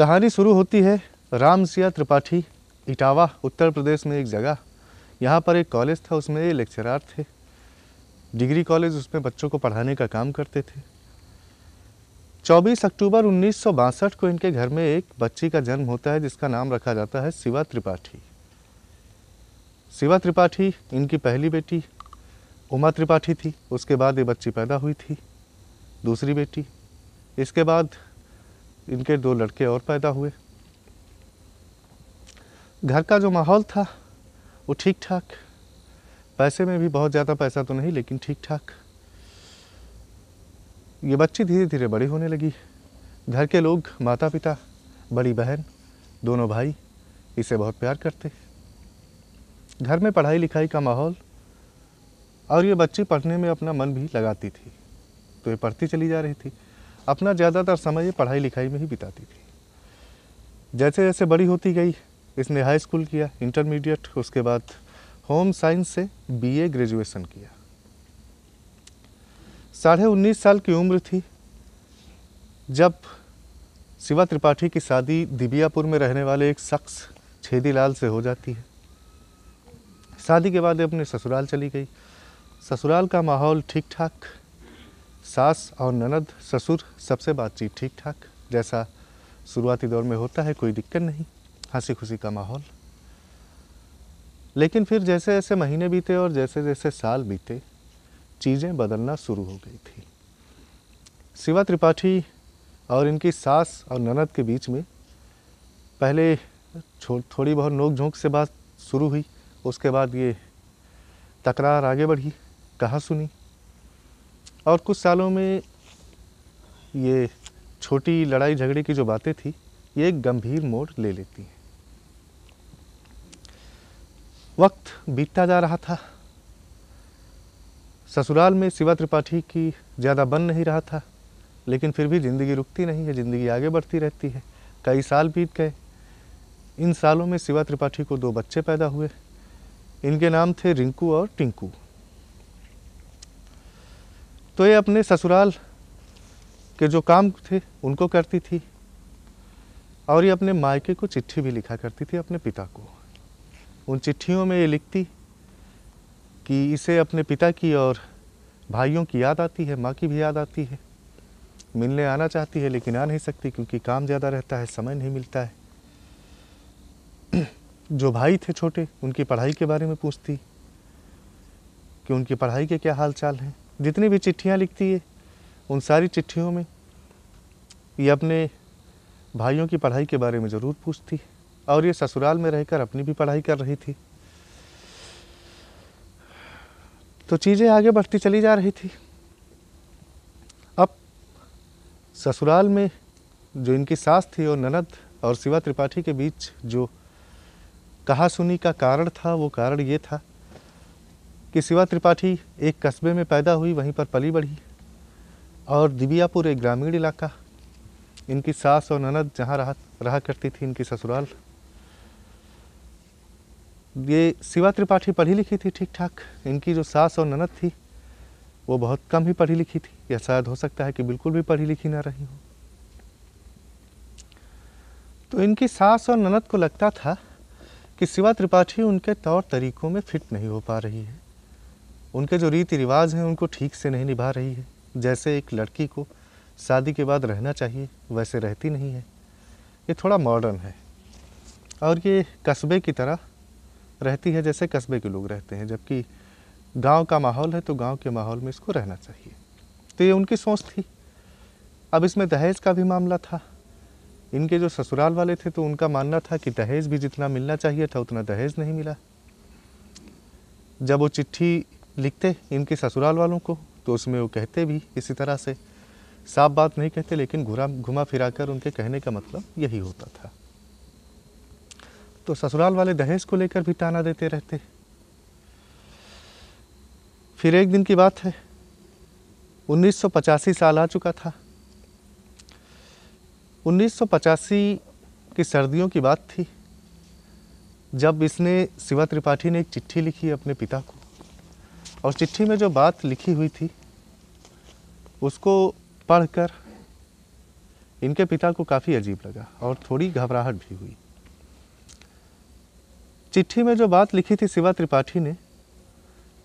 कहानी शुरू होती है राम त्रिपाठी इटावा उत्तर प्रदेश में एक जगह यहाँ पर एक कॉलेज था उसमें ये लेक्चरार थे डिग्री कॉलेज उसमें बच्चों को पढ़ाने का काम करते थे 24 अक्टूबर उन्नीस को इनके घर में एक बच्ची का जन्म होता है जिसका नाम रखा जाता है शिवा त्रिपाठी शिवा त्रिपाठी इनकी पहली बेटी उमा त्रिपाठी थी उसके बाद ये बच्ची पैदा हुई थी दूसरी बेटी इसके बाद इनके दो लड़के और पैदा हुए घर का जो माहौल था वो ठीक ठाक पैसे में भी बहुत ज़्यादा पैसा तो नहीं लेकिन ठीक ठाक ये बच्ची धीरे धीरे बड़ी होने लगी घर के लोग माता पिता बड़ी बहन दोनों भाई इसे बहुत प्यार करते घर में पढ़ाई लिखाई का माहौल और ये बच्ची पढ़ने में अपना मन भी लगाती थी तो ये पढ़ती चली जा रही थी अपना ज़्यादातर समय ये पढ़ाई लिखाई में ही बिताती थी जैसे जैसे बड़ी होती गई इसने हाई स्कूल किया इंटरमीडिएट उसके बाद होम साइंस से बीए ग्रेजुएशन किया साढ़े उन्नीस साल की उम्र थी जब शिवा त्रिपाठी की शादी दिबियापुर में रहने वाले एक शख्स छेदीलाल से हो जाती है शादी के बाद अपने ससुराल चली गई ससुराल का माहौल ठीक ठाक सास और ननद ससुर सबसे बातचीत ठीक ठाक जैसा शुरुआती दौर में होता है कोई दिक्कत नहीं हंसी खुशी का माहौल लेकिन फिर जैसे जैसे महीने बीते और जैसे जैसे साल बीते चीज़ें बदलना शुरू हो गई थी शिवा त्रिपाठी और इनकी सास और ननद के बीच में पहले थोड़ी बहुत नोक झोंक से बात शुरू हुई उसके बाद ये तकरार आगे बढ़ी कहाँ सुनी और कुछ सालों में ये छोटी लड़ाई झगड़े की जो बातें थी ये एक गंभीर मोड़ ले लेती हैं वक्त बीतता जा रहा था ससुराल में शिवा त्रिपाठी की ज़्यादा बन नहीं रहा था लेकिन फिर भी ज़िंदगी रुकती नहीं है ज़िंदगी आगे बढ़ती रहती है कई साल बीत गए इन सालों में शिवा त्रिपाठी को दो बच्चे पैदा हुए इनके नाम थे रिंकू और टिंकू तो ये अपने ससुराल के जो काम थे उनको करती थी और ये अपने मायके को चिट्ठी भी लिखा करती थी अपने पिता को उन चिट्ठियों में ये लिखती कि इसे अपने पिता की और भाइयों की याद आती है माँ की भी याद आती है मिलने आना चाहती है लेकिन आ नहीं सकती क्योंकि काम ज़्यादा रहता है समय नहीं मिलता है जो भाई थे छोटे उनकी पढ़ाई के बारे में पूछती कि उनकी पढ़ाई के क्या हाल चाल हैं जितनी भी चिट्ठियाँ लिखती है उन सारी चिट्ठियों में ये अपने भाइयों की पढ़ाई के बारे में ज़रूर पूछती और ये ससुराल में रहकर अपनी भी पढ़ाई कर रही थी तो चीज़ें आगे बढ़ती चली जा रही थी अब ससुराल में जो इनकी सास थी और ननद और शिवा त्रिपाठी के बीच जो कहा सुनी का कारण था वो कारण ये था कि शिवा त्रिपाठी एक कस्बे में पैदा हुई वहीं पर पली बढ़ी और दिबियापुर एक ग्रामीण इलाका इनकी सास और ननद जहाँ रहा रहा करती थी इनकी ससुराल ये शिवा त्रिपाठी पढ़ी लिखी थी ठीक ठाक इनकी जो सास और ननद थी वो बहुत कम ही पढ़ी लिखी थी या शायद हो सकता है कि बिल्कुल भी पढ़ी लिखी ना रही हो तो इनकी सास और ननद को लगता था कि शिवा त्रिपाठी उनके तौर तरीकों में फिट नहीं हो पा रही है उनके जो रीति रिवाज हैं उनको ठीक से नहीं निभा रही है जैसे एक लड़की को शादी के बाद रहना चाहिए वैसे रहती नहीं है ये थोड़ा मॉडर्न है और ये कस्बे की तरह रहती है जैसे कस्बे के लोग रहते हैं जबकि गांव का माहौल है तो गांव के माहौल में इसको रहना चाहिए तो ये उनकी सोच थी अब इसमें दहेज का भी मामला था इनके जो ससुराल वाले थे तो उनका मानना था कि दहेज भी जितना मिलना चाहिए था उतना दहेज नहीं मिला जब वो चिट्ठी लिखते इनके ससुराल वालों को तो उसमें वो कहते भी इसी तरह से साफ बात नहीं कहते लेकिन घुरा घुमा फिरा कर उनके कहने का मतलब यही होता था तो ससुराल वाले दहेज को लेकर भी ताना देते रहते फिर एक दिन की बात है 1985 साल आ चुका था 1985 की सर्दियों की बात थी जब इसने शिवा त्रिपाठी ने एक चिट्ठी लिखी अपने पिता को और चिट्ठी में जो बात लिखी हुई थी उसको पढ़कर इनके पिता को काफ़ी अजीब लगा और थोड़ी घबराहट भी हुई चिट्ठी में जो बात लिखी थी शिवा त्रिपाठी ने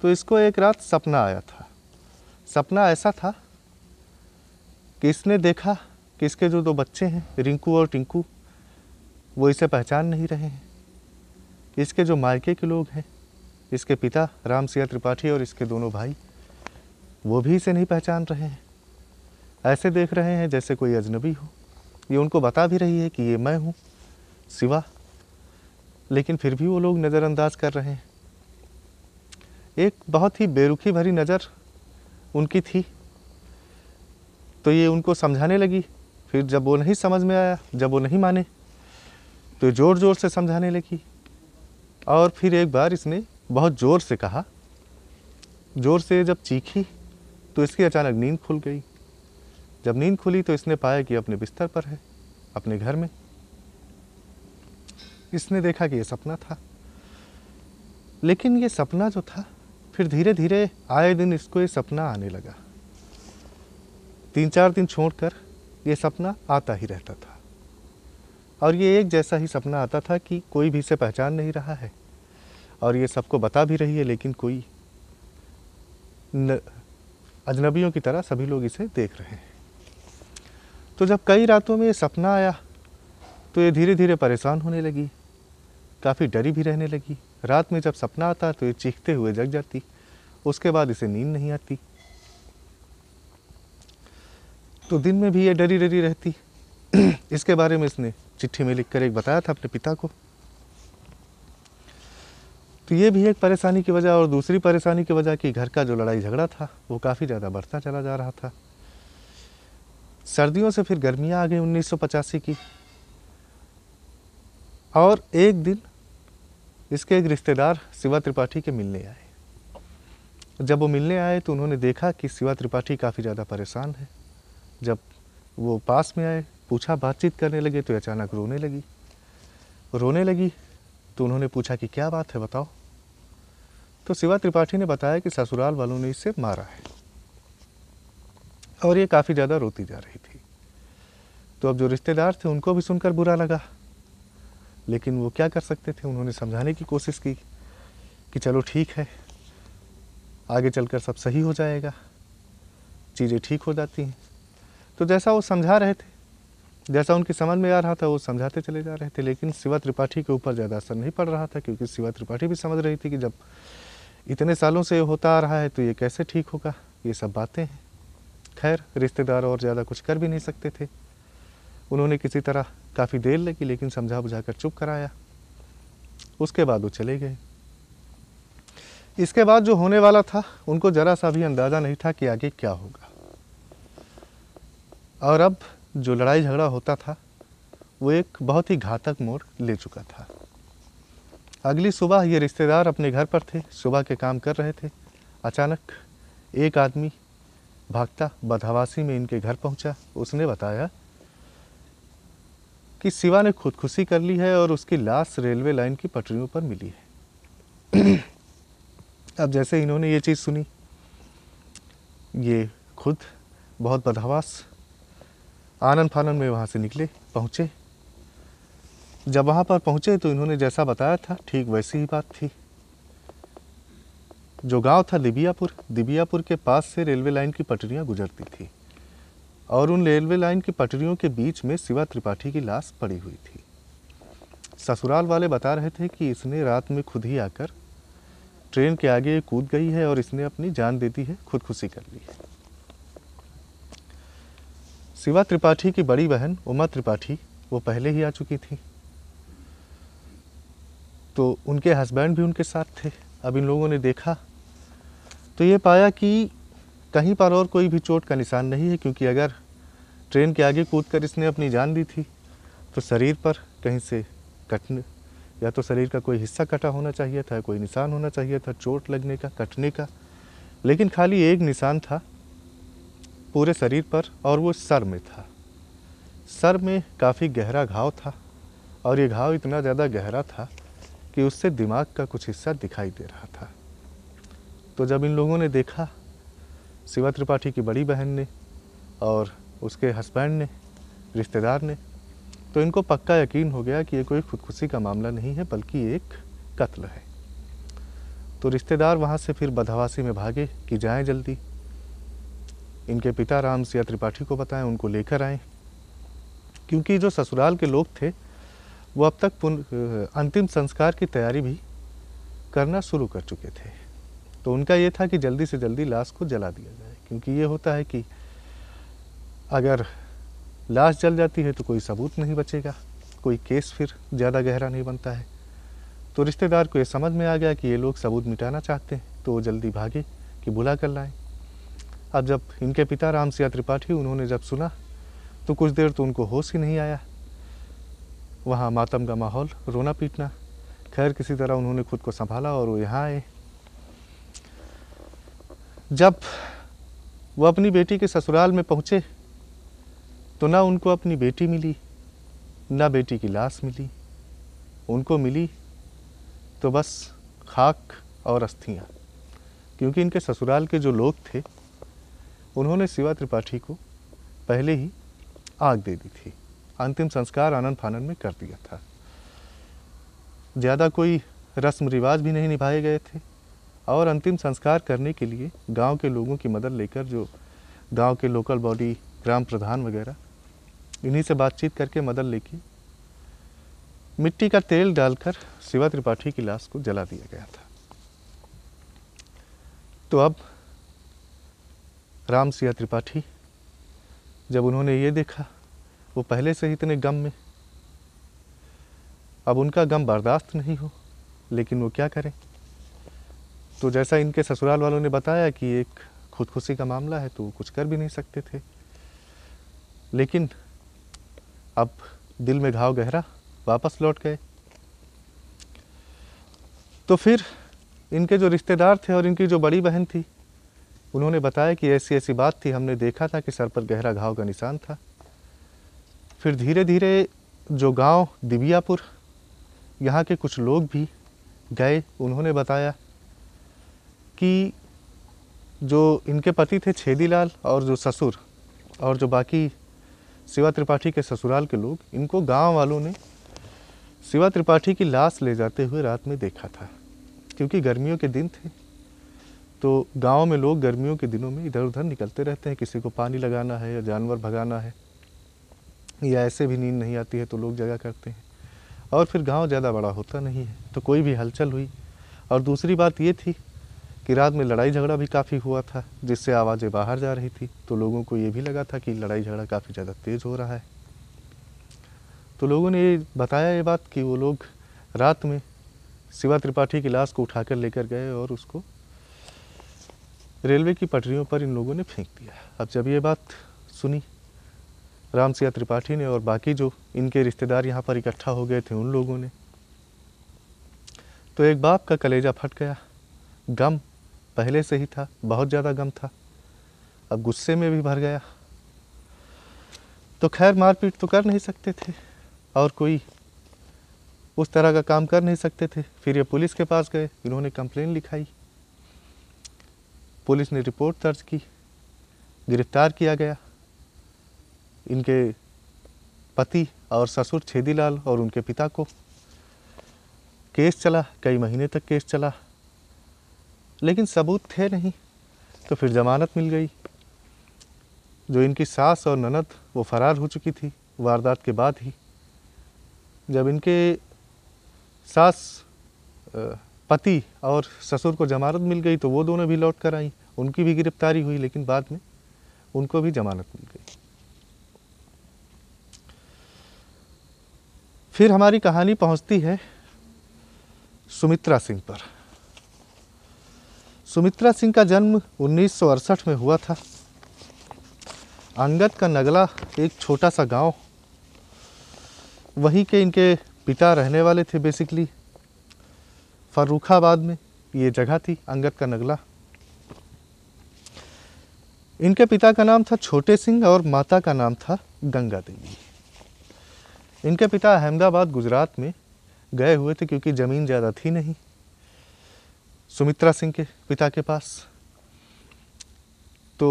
तो इसको एक रात सपना आया था सपना ऐसा था कि इसने देखा कि इसके जो दो बच्चे हैं रिंकू और टिंकू वो इसे पहचान नहीं रहे हैं इसके जो मायके के लोग हैं इसके पिता राम सिया त्रिपाठी और इसके दोनों भाई वो भी इसे नहीं पहचान रहे हैं ऐसे देख रहे हैं जैसे कोई अजनबी हो ये उनको बता भी रही है कि ये मैं हूँ सिवा लेकिन फिर भी वो लोग नज़रअंदाज कर रहे हैं एक बहुत ही बेरुखी भरी नज़र उनकी थी तो ये उनको समझाने लगी फिर जब वो नहीं समझ में आया जब वो नहीं माने तो ज़ोर ज़ोर से समझाने लगी और फिर एक बार इसने बहुत ज़ोर से कहा ज़ोर से जब चीखी तो इसकी अचानक नींद खुल गई जब नींद खुली तो इसने पाया कि अपने बिस्तर पर है अपने घर में इसने देखा कि यह सपना था लेकिन ये सपना जो था फिर धीरे धीरे आए दिन इसको ये सपना आने लगा तीन चार दिन छोड़कर ये सपना आता ही रहता था और ये एक जैसा ही सपना आता था कि कोई भी इसे पहचान नहीं रहा है और ये सबको बता भी रही है लेकिन कोई न, अजनबियों की तरह सभी लोग इसे देख रहे हैं तो जब कई रातों में ये सपना आया तो ये धीरे धीरे परेशान होने लगी काफ़ी डरी भी रहने लगी रात में जब सपना आता तो ये चीखते हुए जग जाती उसके बाद इसे नींद नहीं आती तो दिन में भी ये डरी डरी रहती इसके बारे में इसने चिट्ठी में लिखकर एक बताया था अपने पिता को तो ये भी एक परेशानी की वजह और दूसरी परेशानी की वजह कि घर का जो लड़ाई झगड़ा था वो काफ़ी ज़्यादा बढ़ता चला जा रहा था सर्दियों से फिर गर्मियाँ आ गई उन्नीस की और एक दिन इसके एक रिश्तेदार शिवा त्रिपाठी के मिलने आए जब वो मिलने आए तो उन्होंने देखा कि शिवा त्रिपाठी काफ़ी ज़्यादा परेशान है जब वो पास में आए पूछा बातचीत करने लगे तो अचानक रोने लगी रोने लगी तो उन्होंने पूछा कि क्या बात है बताओ तो शिवा त्रिपाठी ने बताया कि ससुराल वालों ने इसे मारा है और ये काफ़ी ज़्यादा रोती जा रही थी तो अब जो रिश्तेदार थे उनको भी सुनकर बुरा लगा लेकिन वो क्या कर सकते थे उन्होंने समझाने की कोशिश की कि चलो ठीक है आगे चलकर सब सही हो जाएगा चीज़ें ठीक हो जाती हैं तो जैसा वो समझा रहे थे जैसा उनकी समझ में आ रहा था वो समझाते चले जा रहे थे लेकिन शिवा त्रिपाठी के ऊपर ज़्यादा असर नहीं पड़ रहा था क्योंकि शिवा त्रिपाठी भी समझ रही थी कि जब इतने सालों से होता आ रहा है तो ये कैसे ठीक होगा ये सब बातें हैं खैर रिश्तेदार और ज़्यादा कुछ कर भी नहीं सकते थे उन्होंने किसी तरह काफ़ी देर लगी लेकिन समझा बुझा कर चुप कराया उसके बाद वो चले गए इसके बाद जो होने वाला था उनको ज़रा सा भी अंदाज़ा नहीं था कि आगे क्या होगा और अब जो लड़ाई झगड़ा होता था वो एक बहुत ही घातक मोड़ ले चुका था अगली सुबह ये रिश्तेदार अपने घर पर थे सुबह के काम कर रहे थे अचानक एक आदमी भागता बदहवासी में इनके घर पहुंचा उसने बताया कि शिवा ने खुदकुशी कर ली है और उसकी लाश रेलवे लाइन की पटरियों पर मिली है अब जैसे इन्होंने ये चीज़ सुनी ये खुद बहुत बदहवास आनंद फानंद में वहाँ से निकले पहुँचे जब वहाँ पर पहुँचे तो इन्होंने जैसा बताया था ठीक वैसी ही बात थी जो गांव था दिबियापुर दिबियापुर के पास से रेलवे लाइन की पटरियाँ गुजरती थी और उन रेलवे लाइन की पटरियों के बीच में शिवा त्रिपाठी की लाश पड़ी हुई थी ससुराल वाले बता रहे थे कि इसने रात में खुद ही आकर ट्रेन के आगे कूद गई है और इसने अपनी जान दे दी है खुदकुशी कर ली है शिवा त्रिपाठी की बड़ी बहन उमा त्रिपाठी वो पहले ही आ चुकी थी तो उनके हस्बैंड भी उनके साथ थे अब इन लोगों ने देखा तो ये पाया कि कहीं पर और कोई भी चोट का निशान नहीं है क्योंकि अगर ट्रेन के आगे कूद कर इसने अपनी जान दी थी तो शरीर पर कहीं से कटने या तो शरीर का कोई हिस्सा कटा होना चाहिए था कोई निशान होना चाहिए था चोट लगने का कटने का लेकिन खाली एक निशान था पूरे शरीर पर और वो सर में था सर में काफ़ी गहरा घाव था और ये घाव इतना ज़्यादा गहरा था कि उससे दिमाग का कुछ हिस्सा दिखाई दे रहा था तो जब इन लोगों ने देखा शिवा त्रिपाठी की बड़ी बहन ने और उसके हस्बैंड ने रिश्तेदार ने तो इनको पक्का यकीन हो गया कि ये कोई खुदकुशी का मामला नहीं है बल्कि एक कत्ल है तो रिश्तेदार वहाँ से फिर बदहवासी में भागे कि जाएं जल्दी इनके पिता राम सिया त्रिपाठी को बताएं उनको लेकर आए क्योंकि जो ससुराल के लोग थे वो अब तक अंतिम संस्कार की तैयारी भी करना शुरू कर चुके थे तो उनका ये था कि जल्दी से जल्दी लाश को जला दिया जाए क्योंकि ये होता है कि अगर लाश जल जाती है तो कोई सबूत नहीं बचेगा कोई केस फिर ज़्यादा गहरा नहीं बनता है तो रिश्तेदार को ये समझ में आ गया कि ये लोग सबूत मिटाना चाहते हैं तो वो जल्दी भागे कि बुला कर लाएं अब जब इनके पिता राम सिया त्रिपाठी उन्होंने जब सुना तो कुछ देर तो उनको होश ही नहीं आया वहाँ मातम का माहौल रोना पीटना खैर किसी तरह उन्होंने खुद को संभाला और वो यहाँ आए जब वो अपनी बेटी के ससुराल में पहुँचे तो ना उनको अपनी बेटी मिली ना बेटी की लाश मिली उनको मिली तो बस खाक और अस्थियाँ क्योंकि इनके ससुराल के जो लोग थे उन्होंने शिवा त्रिपाठी को पहले ही आग दे दी थी अंतिम संस्कार आनंद फानन में कर दिया था ज़्यादा कोई रस्म रिवाज भी नहीं निभाए गए थे और अंतिम संस्कार करने के लिए गांव के लोगों की मदद लेकर जो गांव के लोकल बॉडी ग्राम प्रधान वगैरह इन्हीं से बातचीत करके मदद लेके मिट्टी का तेल डालकर शिवा त्रिपाठी की लाश को जला दिया गया था तो अब राम सिया त्रिपाठी जब उन्होंने ये देखा वो पहले से ही इतने गम में अब उनका गम बर्दाश्त नहीं हो लेकिन वो क्या करें तो जैसा इनके ससुराल वालों ने बताया कि एक खुदकुशी का मामला है तो कुछ कर भी नहीं सकते थे लेकिन अब दिल में घाव गहरा वापस लौट गए तो फिर इनके जो रिश्तेदार थे और इनकी जो बड़ी बहन थी उन्होंने बताया कि ऐसी ऐसी बात थी हमने देखा था कि सर पर गहरा घाव का निशान था फिर धीरे धीरे जो गांव दिबियापुर यहाँ के कुछ लोग भी गए उन्होंने बताया कि जो इनके पति थे छेदीलाल और जो ससुर और जो बाकी शिवा त्रिपाठी के ससुराल के लोग इनको गांव वालों ने शिवा त्रिपाठी की लाश ले जाते हुए रात में देखा था क्योंकि गर्मियों के दिन थे तो गांव में लोग गर्मियों के दिनों में इधर उधर निकलते रहते हैं किसी को पानी लगाना है या जानवर भगाना है या ऐसे भी नींद नहीं आती है तो लोग जगह करते हैं और फिर गांव ज़्यादा बड़ा होता नहीं है तो कोई भी हलचल हुई और दूसरी बात ये थी कि रात में लड़ाई झगड़ा भी काफ़ी हुआ था जिससे आवाज़ें बाहर जा रही थी तो लोगों को ये भी लगा था कि लड़ाई झगड़ा काफ़ी ज़्यादा तेज़ हो रहा है तो लोगों ने ये बताया ये बात कि वो लोग रात में शिवा त्रिपाठी की लाश को उठाकर लेकर गए और उसको रेलवे की पटरियों पर इन लोगों ने फेंक दिया अब जब ये बात सुनी राम सिया त्रिपाठी ने और बाकी जो इनके रिश्तेदार यहाँ पर इकट्ठा हो गए थे उन लोगों ने तो एक बाप का कलेजा फट गया गम पहले से ही था बहुत ज़्यादा गम था अब गुस्से में भी भर गया तो खैर मारपीट तो कर नहीं सकते थे और कोई उस तरह का काम कर नहीं सकते थे फिर ये पुलिस के पास गए इन्होंने कंप्लेन लिखाई पुलिस ने रिपोर्ट दर्ज की गिरफ्तार किया गया इनके पति और ससुर छेदीलाल और उनके पिता को केस चला कई महीने तक केस चला लेकिन सबूत थे नहीं तो फिर जमानत मिल गई जो इनकी सास और ननद वो फरार हो चुकी थी वारदात के बाद ही जब इनके सास पति और ससुर को जमानत मिल गई तो वो दोनों भी लौट कर आई उनकी भी गिरफ्तारी हुई लेकिन बाद में उनको भी जमानत मिल गई फिर हमारी कहानी पहुंचती है सुमित्रा सिंह पर सुमित्रा सिंह का जन्म उन्नीस में हुआ था अंगद का नगला एक छोटा सा गांव वहीं के इनके पिता रहने वाले थे बेसिकली फर्रुखाबाद में ये जगह थी अंगद का नगला इनके पिता का नाम था छोटे सिंह और माता का नाम था गंगा देवी इनके पिता अहमदाबाद गुजरात में गए हुए थे क्योंकि ज़मीन ज़्यादा थी नहीं सुमित्रा सिंह के पिता के पास तो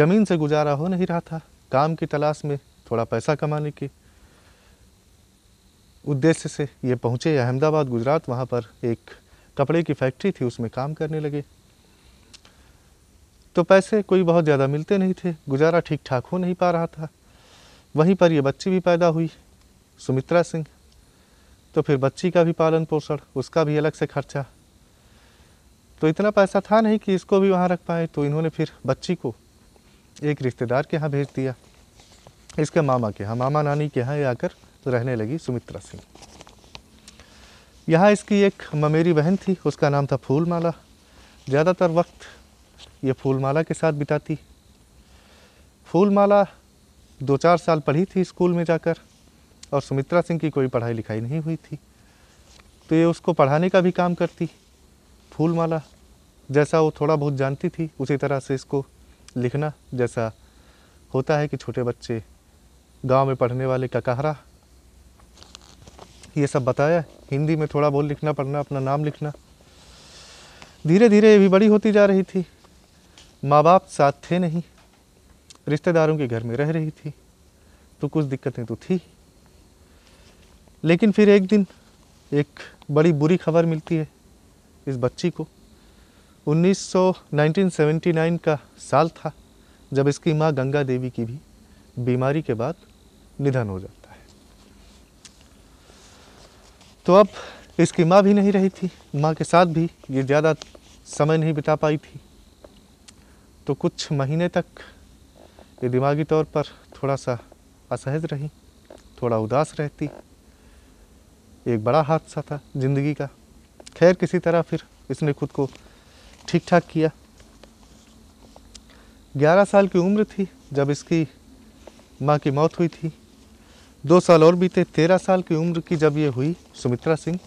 ज़मीन से गुजारा हो नहीं रहा था काम की तलाश में थोड़ा पैसा कमाने की उद्देश्य से ये पहुँचे अहमदाबाद गुजरात वहाँ पर एक कपड़े की फैक्ट्री थी उसमें काम करने लगे तो पैसे कोई बहुत ज़्यादा मिलते नहीं थे गुजारा ठीक ठाक हो नहीं पा रहा था वहीं पर ये बच्ची भी पैदा हुई सुमित्रा सिंह तो फिर बच्ची का भी पालन पोषण उसका भी अलग से खर्चा तो इतना पैसा था नहीं कि इसको भी वहाँ रख पाए तो इन्होंने फिर बच्ची को एक रिश्तेदार के यहाँ भेज दिया इसके मामा के यहाँ मामा नानी के यहाँ ये आकर तो रहने लगी सुमित्रा सिंह यहाँ इसकी एक ममेरी बहन थी उसका नाम था फूलमाला ज़्यादातर वक्त ये फूलमाला के साथ बिताती फूलमाला दो चार साल पढ़ी थी स्कूल में जाकर और सुमित्रा सिंह की कोई पढ़ाई लिखाई नहीं हुई थी तो ये उसको पढ़ाने का भी काम करती फूलमाला जैसा वो थोड़ा बहुत जानती थी उसी तरह से इसको लिखना जैसा होता है कि छोटे बच्चे गांव में पढ़ने वाले का कहरा ये सब बताया हिंदी में थोड़ा बहुत लिखना पढ़ना अपना नाम लिखना धीरे धीरे ये भी बड़ी होती जा रही थी माँ बाप साथ थे नहीं रिश्तेदारों के घर में रह रही थी तो कुछ दिक्कतें तो थी लेकिन फिर एक दिन एक बड़ी बुरी खबर मिलती है इस बच्ची को 1900 1979 का साल था जब इसकी माँ गंगा देवी की भी बीमारी के बाद निधन हो जाता तो अब इसकी माँ भी नहीं रही थी माँ के साथ भी ये ज़्यादा समय नहीं बिता पाई थी तो कुछ महीने तक ये दिमागी तौर पर थोड़ा सा असहज रही थोड़ा उदास रहती एक बड़ा हादसा था ज़िंदगी का खैर किसी तरह फिर इसने खुद को ठीक ठाक किया 11 साल की उम्र थी जब इसकी माँ की मौत हुई थी दो साल और बीते तेरह साल की उम्र की जब ये हुई सुमित्रा सिंह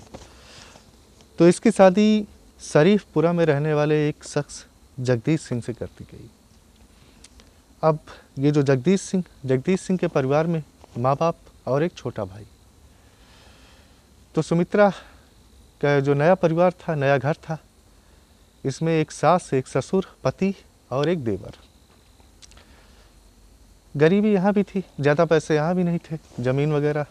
तो इसकी शादी शरीफपुरा में रहने वाले एक शख्स जगदीश सिंह से करती गई अब ये जो जगदीश सिंह जगदीश सिंह के परिवार में माँ बाप और एक छोटा भाई तो सुमित्रा का जो नया परिवार था नया घर था इसमें एक सास एक ससुर पति और एक देवर गरीबी यहाँ भी थी ज़्यादा पैसे यहाँ भी नहीं थे ज़मीन वगैरह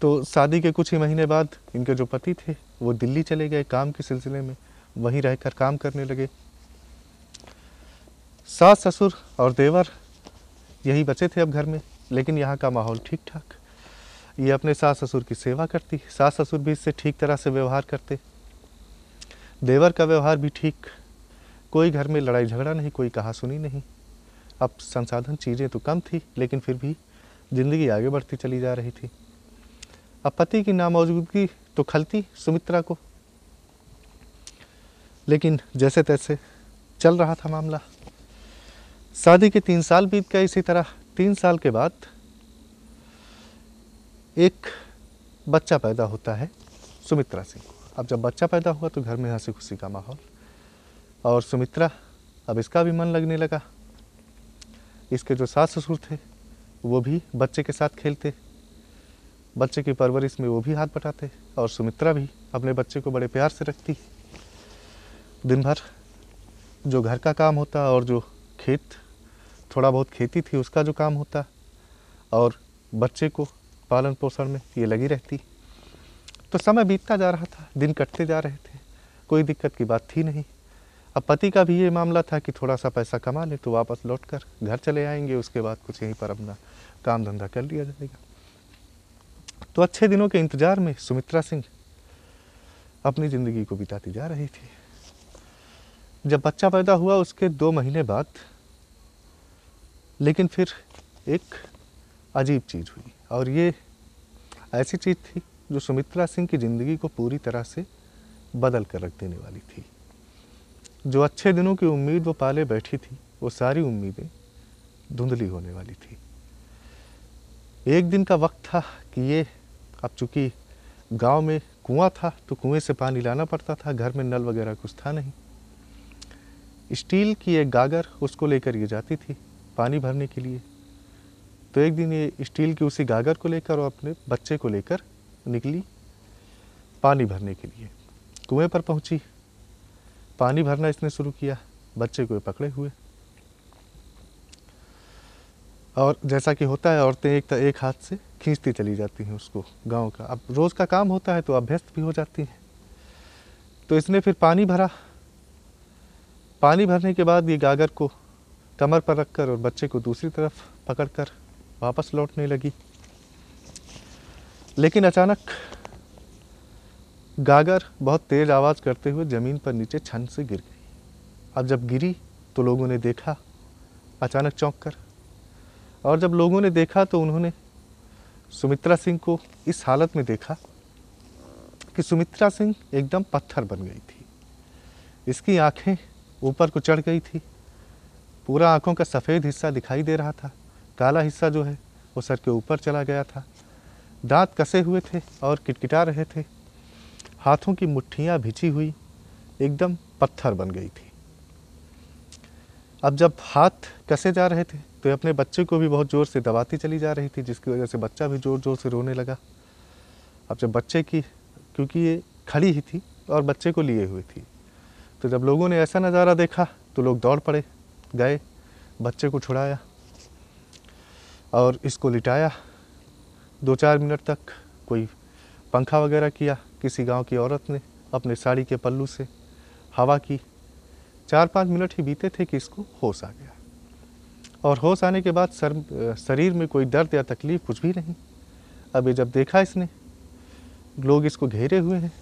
तो शादी के कुछ ही महीने बाद इनके जो पति थे वो दिल्ली चले गए काम के सिलसिले में वहीं रहकर काम करने लगे सास ससुर और देवर यही बचे थे अब घर में लेकिन यहाँ का माहौल ठीक ठाक ये अपने सास ससुर की सेवा करती सास ससुर भी इससे ठीक तरह से व्यवहार करते देवर का व्यवहार भी ठीक कोई घर में लड़ाई झगड़ा नहीं कोई कहा सुनी नहीं अब संसाधन चीज़ें तो कम थी लेकिन फिर भी ज़िंदगी आगे बढ़ती चली जा रही थी अब पति की नामौजूदगी तो खलती सुमित्रा को लेकिन जैसे तैसे चल रहा था मामला शादी के तीन साल बीत गए इसी तरह तीन साल के बाद एक बच्चा पैदा होता है सुमित्रा सिंह को अब जब बच्चा पैदा हुआ तो घर में हंसी खुशी का माहौल और सुमित्रा अब इसका भी मन लगने लगा इसके जो सास ससुर थे वो भी बच्चे के साथ खेलते बच्चे की परवरिश में वो भी हाथ बटाते और सुमित्रा भी अपने बच्चे को बड़े प्यार से रखती दिन भर जो घर का काम होता और जो खेत थोड़ा बहुत खेती थी उसका जो काम होता और बच्चे को पालन पोषण में ये लगी रहती तो समय बीतता जा रहा था दिन कटते जा रहे थे कोई दिक्कत की बात थी नहीं अब पति का भी ये मामला था कि थोड़ा सा पैसा कमा ले तो वापस लौट कर घर चले आएंगे उसके बाद कुछ यहीं पर अपना काम धंधा कर लिया जाएगा तो अच्छे दिनों के इंतजार में सुमित्रा सिंह अपनी ज़िंदगी को बिताती जा रही थी जब बच्चा पैदा हुआ उसके दो महीने बाद लेकिन फिर एक अजीब चीज़ हुई और ये ऐसी चीज़ थी जो सुमित्रा सिंह की ज़िंदगी को पूरी तरह से बदल कर रख देने वाली थी जो अच्छे दिनों की उम्मीद वो पाले बैठी थी वो सारी उम्मीदें धुंधली होने वाली थी एक दिन का वक्त था कि ये अब चूंकि गांव में कुआं था तो कुएं से पानी लाना पड़ता था घर में नल वगैरह कुछ था नहीं स्टील की एक गागर उसको लेकर ये जाती थी पानी भरने के लिए तो एक दिन ये स्टील की उसी गागर को लेकर और अपने बच्चे को लेकर निकली पानी भरने के लिए कुएं पर पहुंची पानी भरना इसने शुरू किया बच्चे को पकड़े हुए और जैसा कि होता है औरतें एक एक हाथ से खींचती चली जाती हैं उसको गांव का अब रोज़ का काम होता है तो अभ्यस्त भी हो जाती हैं तो इसने फिर पानी भरा पानी भरने के बाद ये गागर को कमर पर रखकर और बच्चे को दूसरी तरफ पकड़कर वापस लौटने लगी लेकिन अचानक गागर बहुत तेज आवाज़ करते हुए ज़मीन पर नीचे छन से गिर गई अब जब गिरी तो लोगों ने देखा अचानक चौंक कर और जब लोगों ने देखा तो उन्होंने सुमित्रा सिंह को इस हालत में देखा कि सुमित्रा सिंह एकदम पत्थर बन गई थी इसकी आंखें ऊपर को चढ़ गई थी पूरा आंखों का सफ़ेद हिस्सा दिखाई दे रहा था काला हिस्सा जो है वो सर के ऊपर चला गया था दांत कसे हुए थे और किटकिटा रहे थे हाथों की मुठ्ठियाँ भिछी हुई एकदम पत्थर बन गई थी अब जब हाथ कसे जा रहे थे तो अपने बच्चे को भी बहुत ज़ोर से दबाती चली जा रही थी जिसकी वजह से बच्चा भी ज़ोर ज़ोर से रोने लगा अब जब बच्चे की क्योंकि ये खड़ी ही थी और बच्चे को लिए हुए थी तो जब लोगों ने ऐसा नज़ारा देखा तो लोग दौड़ पड़े गए बच्चे को छुड़ाया और इसको लिटाया दो चार मिनट तक कोई पंखा वगैरह किया किसी गांव की औरत ने अपने साड़ी के पल्लू से हवा की चार पाँच मिनट ही बीते थे कि इसको होश आ गया और होश आने के बाद सर शरीर में कोई दर्द या तकलीफ कुछ भी नहीं अब ये जब देखा इसने लोग इसको घेरे हुए हैं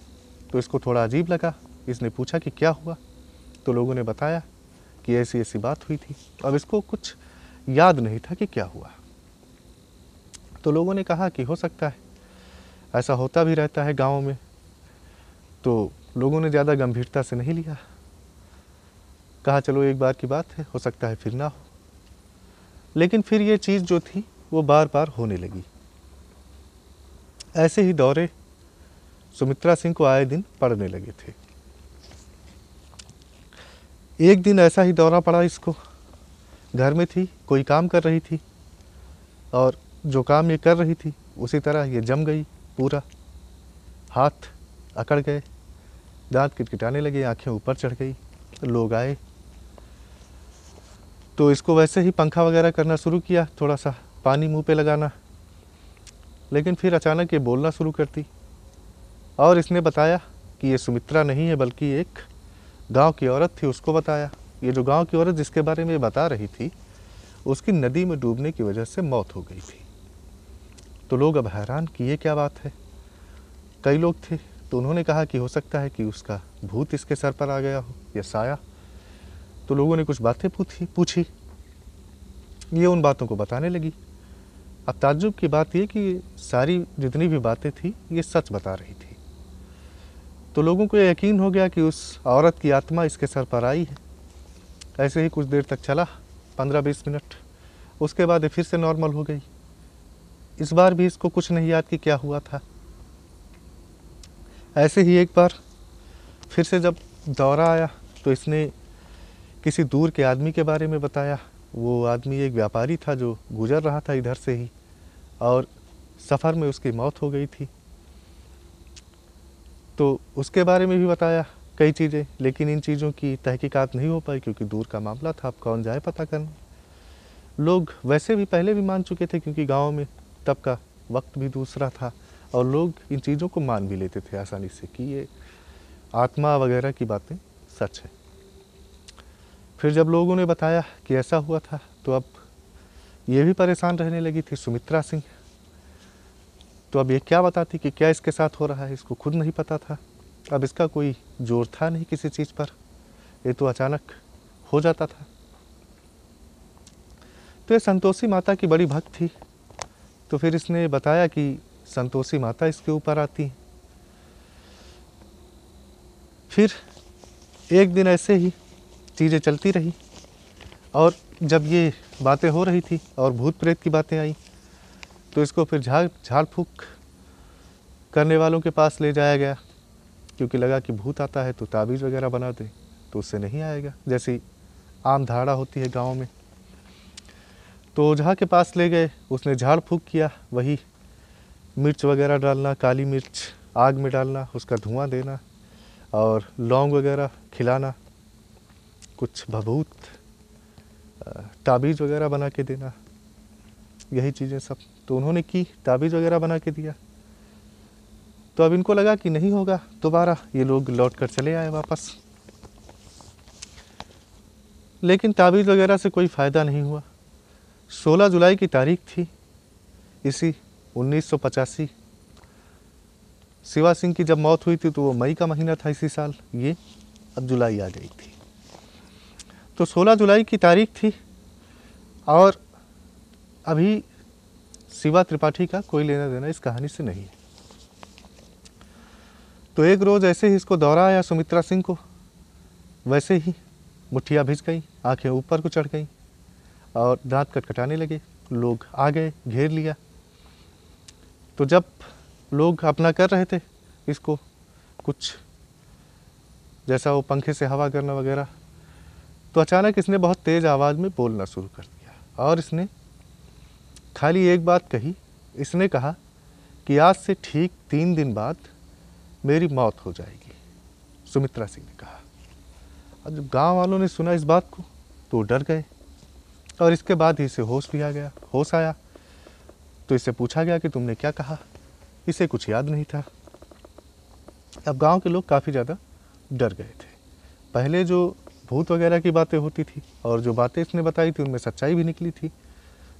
तो इसको थोड़ा अजीब लगा इसने पूछा कि क्या हुआ तो लोगों ने बताया कि ऐसी ऐसी बात हुई थी अब इसको कुछ याद नहीं था कि क्या हुआ तो लोगों ने कहा कि हो सकता है ऐसा होता भी रहता है गाँव में तो लोगों ने ज़्यादा गंभीरता से नहीं लिया कहा चलो एक बार की बात है हो सकता है फिर ना हो लेकिन फिर ये चीज़ जो थी वो बार बार होने लगी ऐसे ही दौरे सुमित्रा सिंह को आए दिन पड़ने लगे थे एक दिन ऐसा ही दौरा पड़ा इसको घर में थी कोई काम कर रही थी और जो काम ये कर रही थी उसी तरह ये जम गई पूरा हाथ अकड़ गए दांत किटकिटाने लगे आंखें ऊपर चढ़ गई लोग आए तो इसको वैसे ही पंखा वगैरह करना शुरू किया थोड़ा सा पानी मुंह पे लगाना लेकिन फिर अचानक ये बोलना शुरू करती और इसने बताया कि ये सुमित्रा नहीं है बल्कि एक गांव की औरत थी उसको बताया ये जो गांव की औरत जिसके बारे में ये बता रही थी उसकी नदी में डूबने की वजह से मौत हो गई थी तो लोग अब हैरान कि ये क्या बात है कई लोग थे तो उन्होंने कहा कि हो सकता है कि उसका भूत इसके सर पर आ गया हो या साया तो लोगों ने कुछ बातें पूछी पूछी ये उन बातों को बताने लगी अब ताज्जुब की बात यह कि सारी जितनी भी बातें थी ये सच बता रही थी तो लोगों को यकीन हो गया कि उस औरत की आत्मा इसके सर पर आई है ऐसे ही कुछ देर तक चला पंद्रह बीस मिनट उसके बाद फिर से नॉर्मल हो गई इस बार भी इसको कुछ नहीं याद कि क्या हुआ था ऐसे ही एक बार फिर से जब दौरा आया तो इसने किसी दूर के आदमी के बारे में बताया वो आदमी एक व्यापारी था जो गुजर रहा था इधर से ही और सफ़र में उसकी मौत हो गई थी तो उसके बारे में भी बताया कई चीज़ें लेकिन इन चीज़ों की तहकीकात नहीं हो पाई क्योंकि दूर का मामला था अब कौन जाए पता करने लोग वैसे भी पहले भी मान चुके थे क्योंकि गाँव में तब का वक्त भी दूसरा था और लोग इन चीज़ों को मान भी लेते थे आसानी से कि ये आत्मा वगैरह की बातें सच है फिर जब लोगों ने बताया कि ऐसा हुआ था तो अब ये भी परेशान रहने लगी थी सुमित्रा सिंह तो अब ये क्या बताती कि क्या इसके साथ हो रहा है इसको खुद नहीं पता था अब इसका कोई जोर था नहीं किसी चीज़ पर ये तो अचानक हो जाता था तो ये संतोषी माता की बड़ी भक्त थी तो फिर इसने बताया कि संतोषी माता इसके ऊपर आती है फिर एक दिन ऐसे ही चीज़ें चलती रही और जब ये बातें हो रही थी और भूत प्रेत की बातें आई तो इसको फिर झाड़ झाड़ फूक करने वालों के पास ले जाया गया क्योंकि लगा कि भूत आता है तो ताबीज़ वगैरह बना दे तो उससे नहीं आएगा जैसी आम धारणा होती है गाँव में तो ओझा के पास ले गए उसने झाड़ फूक किया वही मिर्च वगैरह डालना काली मिर्च आग में डालना उसका धुआं देना और लौंग वगैरह खिलाना कुछ भभूत ताबीज़ वगैरह बना के देना यही चीज़ें सब तो उन्होंने की ताबीज़ वगैरह बना के दिया तो अब इनको लगा कि नहीं होगा दोबारा ये लोग लौट कर चले आए वापस लेकिन ताबीज़ वगैरह से कोई फ़ायदा नहीं हुआ 16 जुलाई की तारीख थी इसी उन्नीस शिवा सिंह की जब मौत हुई थी तो वो मई का महीना था इसी साल ये अब जुलाई आ गई थी तो 16 जुलाई की तारीख थी और अभी शिवा त्रिपाठी का कोई लेना देना इस कहानी से नहीं है तो एक रोज़ ऐसे ही इसको दौरा आया सुमित्रा सिंह को वैसे ही मुठिया भिज गई आंखें ऊपर को चढ़ गई और दांत कटकटाने लगे लोग आ गए घेर लिया तो जब लोग अपना कर रहे थे इसको कुछ जैसा वो पंखे से हवा करना वगैरह तो अचानक इसने बहुत तेज़ आवाज़ में बोलना शुरू कर दिया और इसने खाली एक बात कही इसने कहा कि आज से ठीक तीन दिन बाद मेरी मौत हो जाएगी सुमित्रा सिंह ने कहा और जब गांव वालों ने सुना इस बात को तो डर गए और इसके बाद ही इसे होश लिया गया होश आया तो इससे पूछा गया कि तुमने क्या कहा इसे कुछ याद नहीं था अब गांव के लोग काफ़ी ज़्यादा डर गए थे पहले जो भूत वगैरह की बातें होती थी और जो बातें इसने बताई थी उनमें सच्चाई भी निकली थी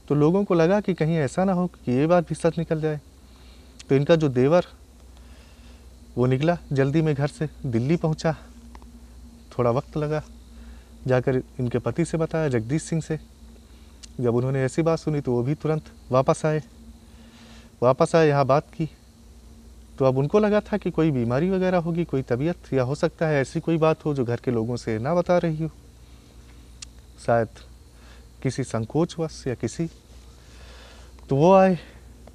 तो लोगों को लगा कि कहीं ऐसा ना हो कि ये बात भी सच निकल जाए तो इनका जो देवर वो निकला जल्दी में घर से दिल्ली पहुंचा थोड़ा वक्त लगा जाकर इनके पति से बताया जगदीश सिंह से जब उन्होंने ऐसी बात सुनी तो वो भी तुरंत वापस आए वापस आए यहाँ बात की तो अब उनको लगा था कि कोई बीमारी वगैरह होगी कोई तबीयत या हो सकता है ऐसी कोई बात हो जो घर के लोगों से ना बता रही हो शायद किसी संकोचवश या किसी तो वो आए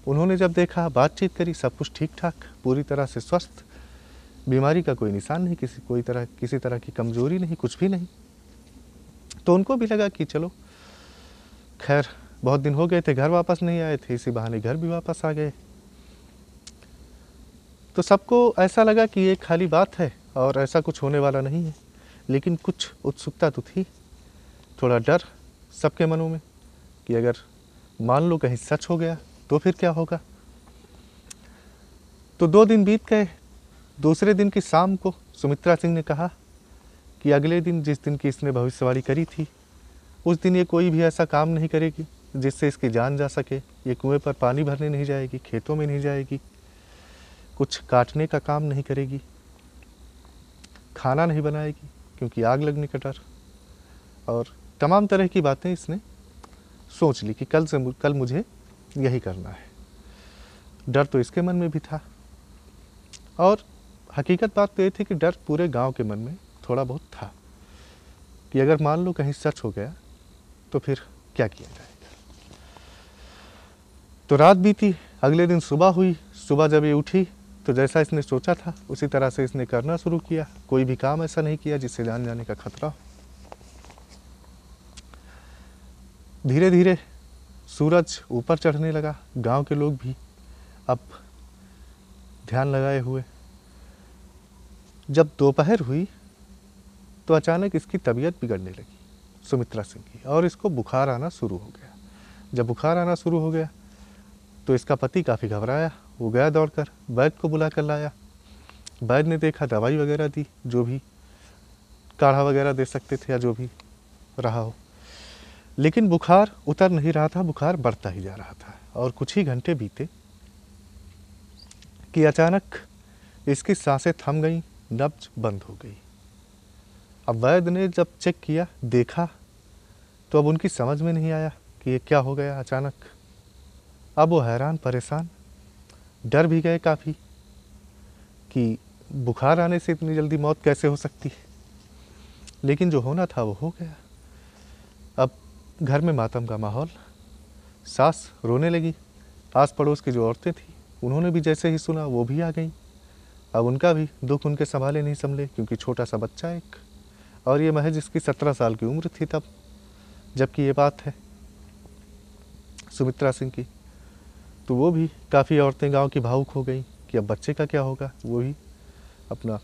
उन्होंने जब देखा बातचीत करी सब कुछ ठीक ठाक पूरी तरह से स्वस्थ बीमारी का कोई निशान नहीं किसी कोई तरह किसी तरह की कमजोरी नहीं कुछ भी नहीं तो उनको भी लगा कि चलो खैर बहुत दिन हो गए थे घर वापस नहीं आए थे इसी बहाने घर भी वापस आ गए तो सबको ऐसा लगा कि ये खाली बात है और ऐसा कुछ होने वाला नहीं है लेकिन कुछ उत्सुकता तो थी थोड़ा डर सबके मनों में कि अगर मान लो कहीं सच हो गया तो फिर क्या होगा तो दो दिन बीत गए दूसरे दिन की शाम को सुमित्रा सिंह ने कहा कि अगले दिन जिस दिन की इसने भविष्यवाणी करी थी उस दिन ये कोई भी ऐसा काम नहीं करेगी जिससे इसकी जान जा सके ये कुएं पर पानी भरने नहीं जाएगी खेतों में नहीं जाएगी कुछ काटने का काम नहीं करेगी खाना नहीं बनाएगी क्योंकि आग लगने का डर और तमाम तरह की बातें इसने सोच ली कि कल से कल मुझे यही करना है डर तो इसके मन में भी था और हकीकत बात तो ये थी कि डर पूरे गांव के मन में थोड़ा बहुत था कि अगर मान लो कहीं सच हो गया तो फिर क्या किया जाए तो रात बीती अगले दिन सुबह हुई सुबह जब ये उठी तो जैसा इसने सोचा था उसी तरह से इसने करना शुरू किया कोई भी काम ऐसा नहीं किया जिससे जान जाने का खतरा हो धीरे धीरे सूरज ऊपर चढ़ने लगा गांव के लोग भी अब ध्यान लगाए हुए जब दोपहर हुई तो अचानक इसकी तबीयत बिगड़ने लगी सुमित्रा सिंह की और इसको बुखार आना शुरू हो गया जब बुखार आना शुरू हो गया तो इसका पति काफ़ी घबराया वो गया दौड़कर वैद्य को बुला कर लाया वैद ने देखा दवाई वगैरह दी जो भी काढ़ा वगैरह दे सकते थे या जो भी रहा हो लेकिन बुखार उतर नहीं रहा था बुखार बढ़ता ही जा रहा था और कुछ ही घंटे बीते कि अचानक इसकी सांसें थम गई नब्ज बंद हो गई अब वैद्य ने जब चेक किया देखा तो अब उनकी समझ में नहीं आया कि ये क्या हो गया अचानक अब वो हैरान परेशान डर भी गए काफ़ी कि बुखार आने से इतनी जल्दी मौत कैसे हो सकती है लेकिन जो होना था वो हो गया अब घर में मातम का माहौल सास रोने लगी आस पड़ोस की जो औरतें थीं उन्होंने भी जैसे ही सुना वो भी आ गई अब उनका भी दुख उनके संभाले नहीं संभले क्योंकि छोटा सा बच्चा एक और ये महज इसकी सत्रह साल की उम्र थी तब जबकि ये बात है सुमित्रा सिंह की तो वो भी काफ़ी औरतें गांव की भावुक हो गई कि अब बच्चे का क्या होगा वो भी अपना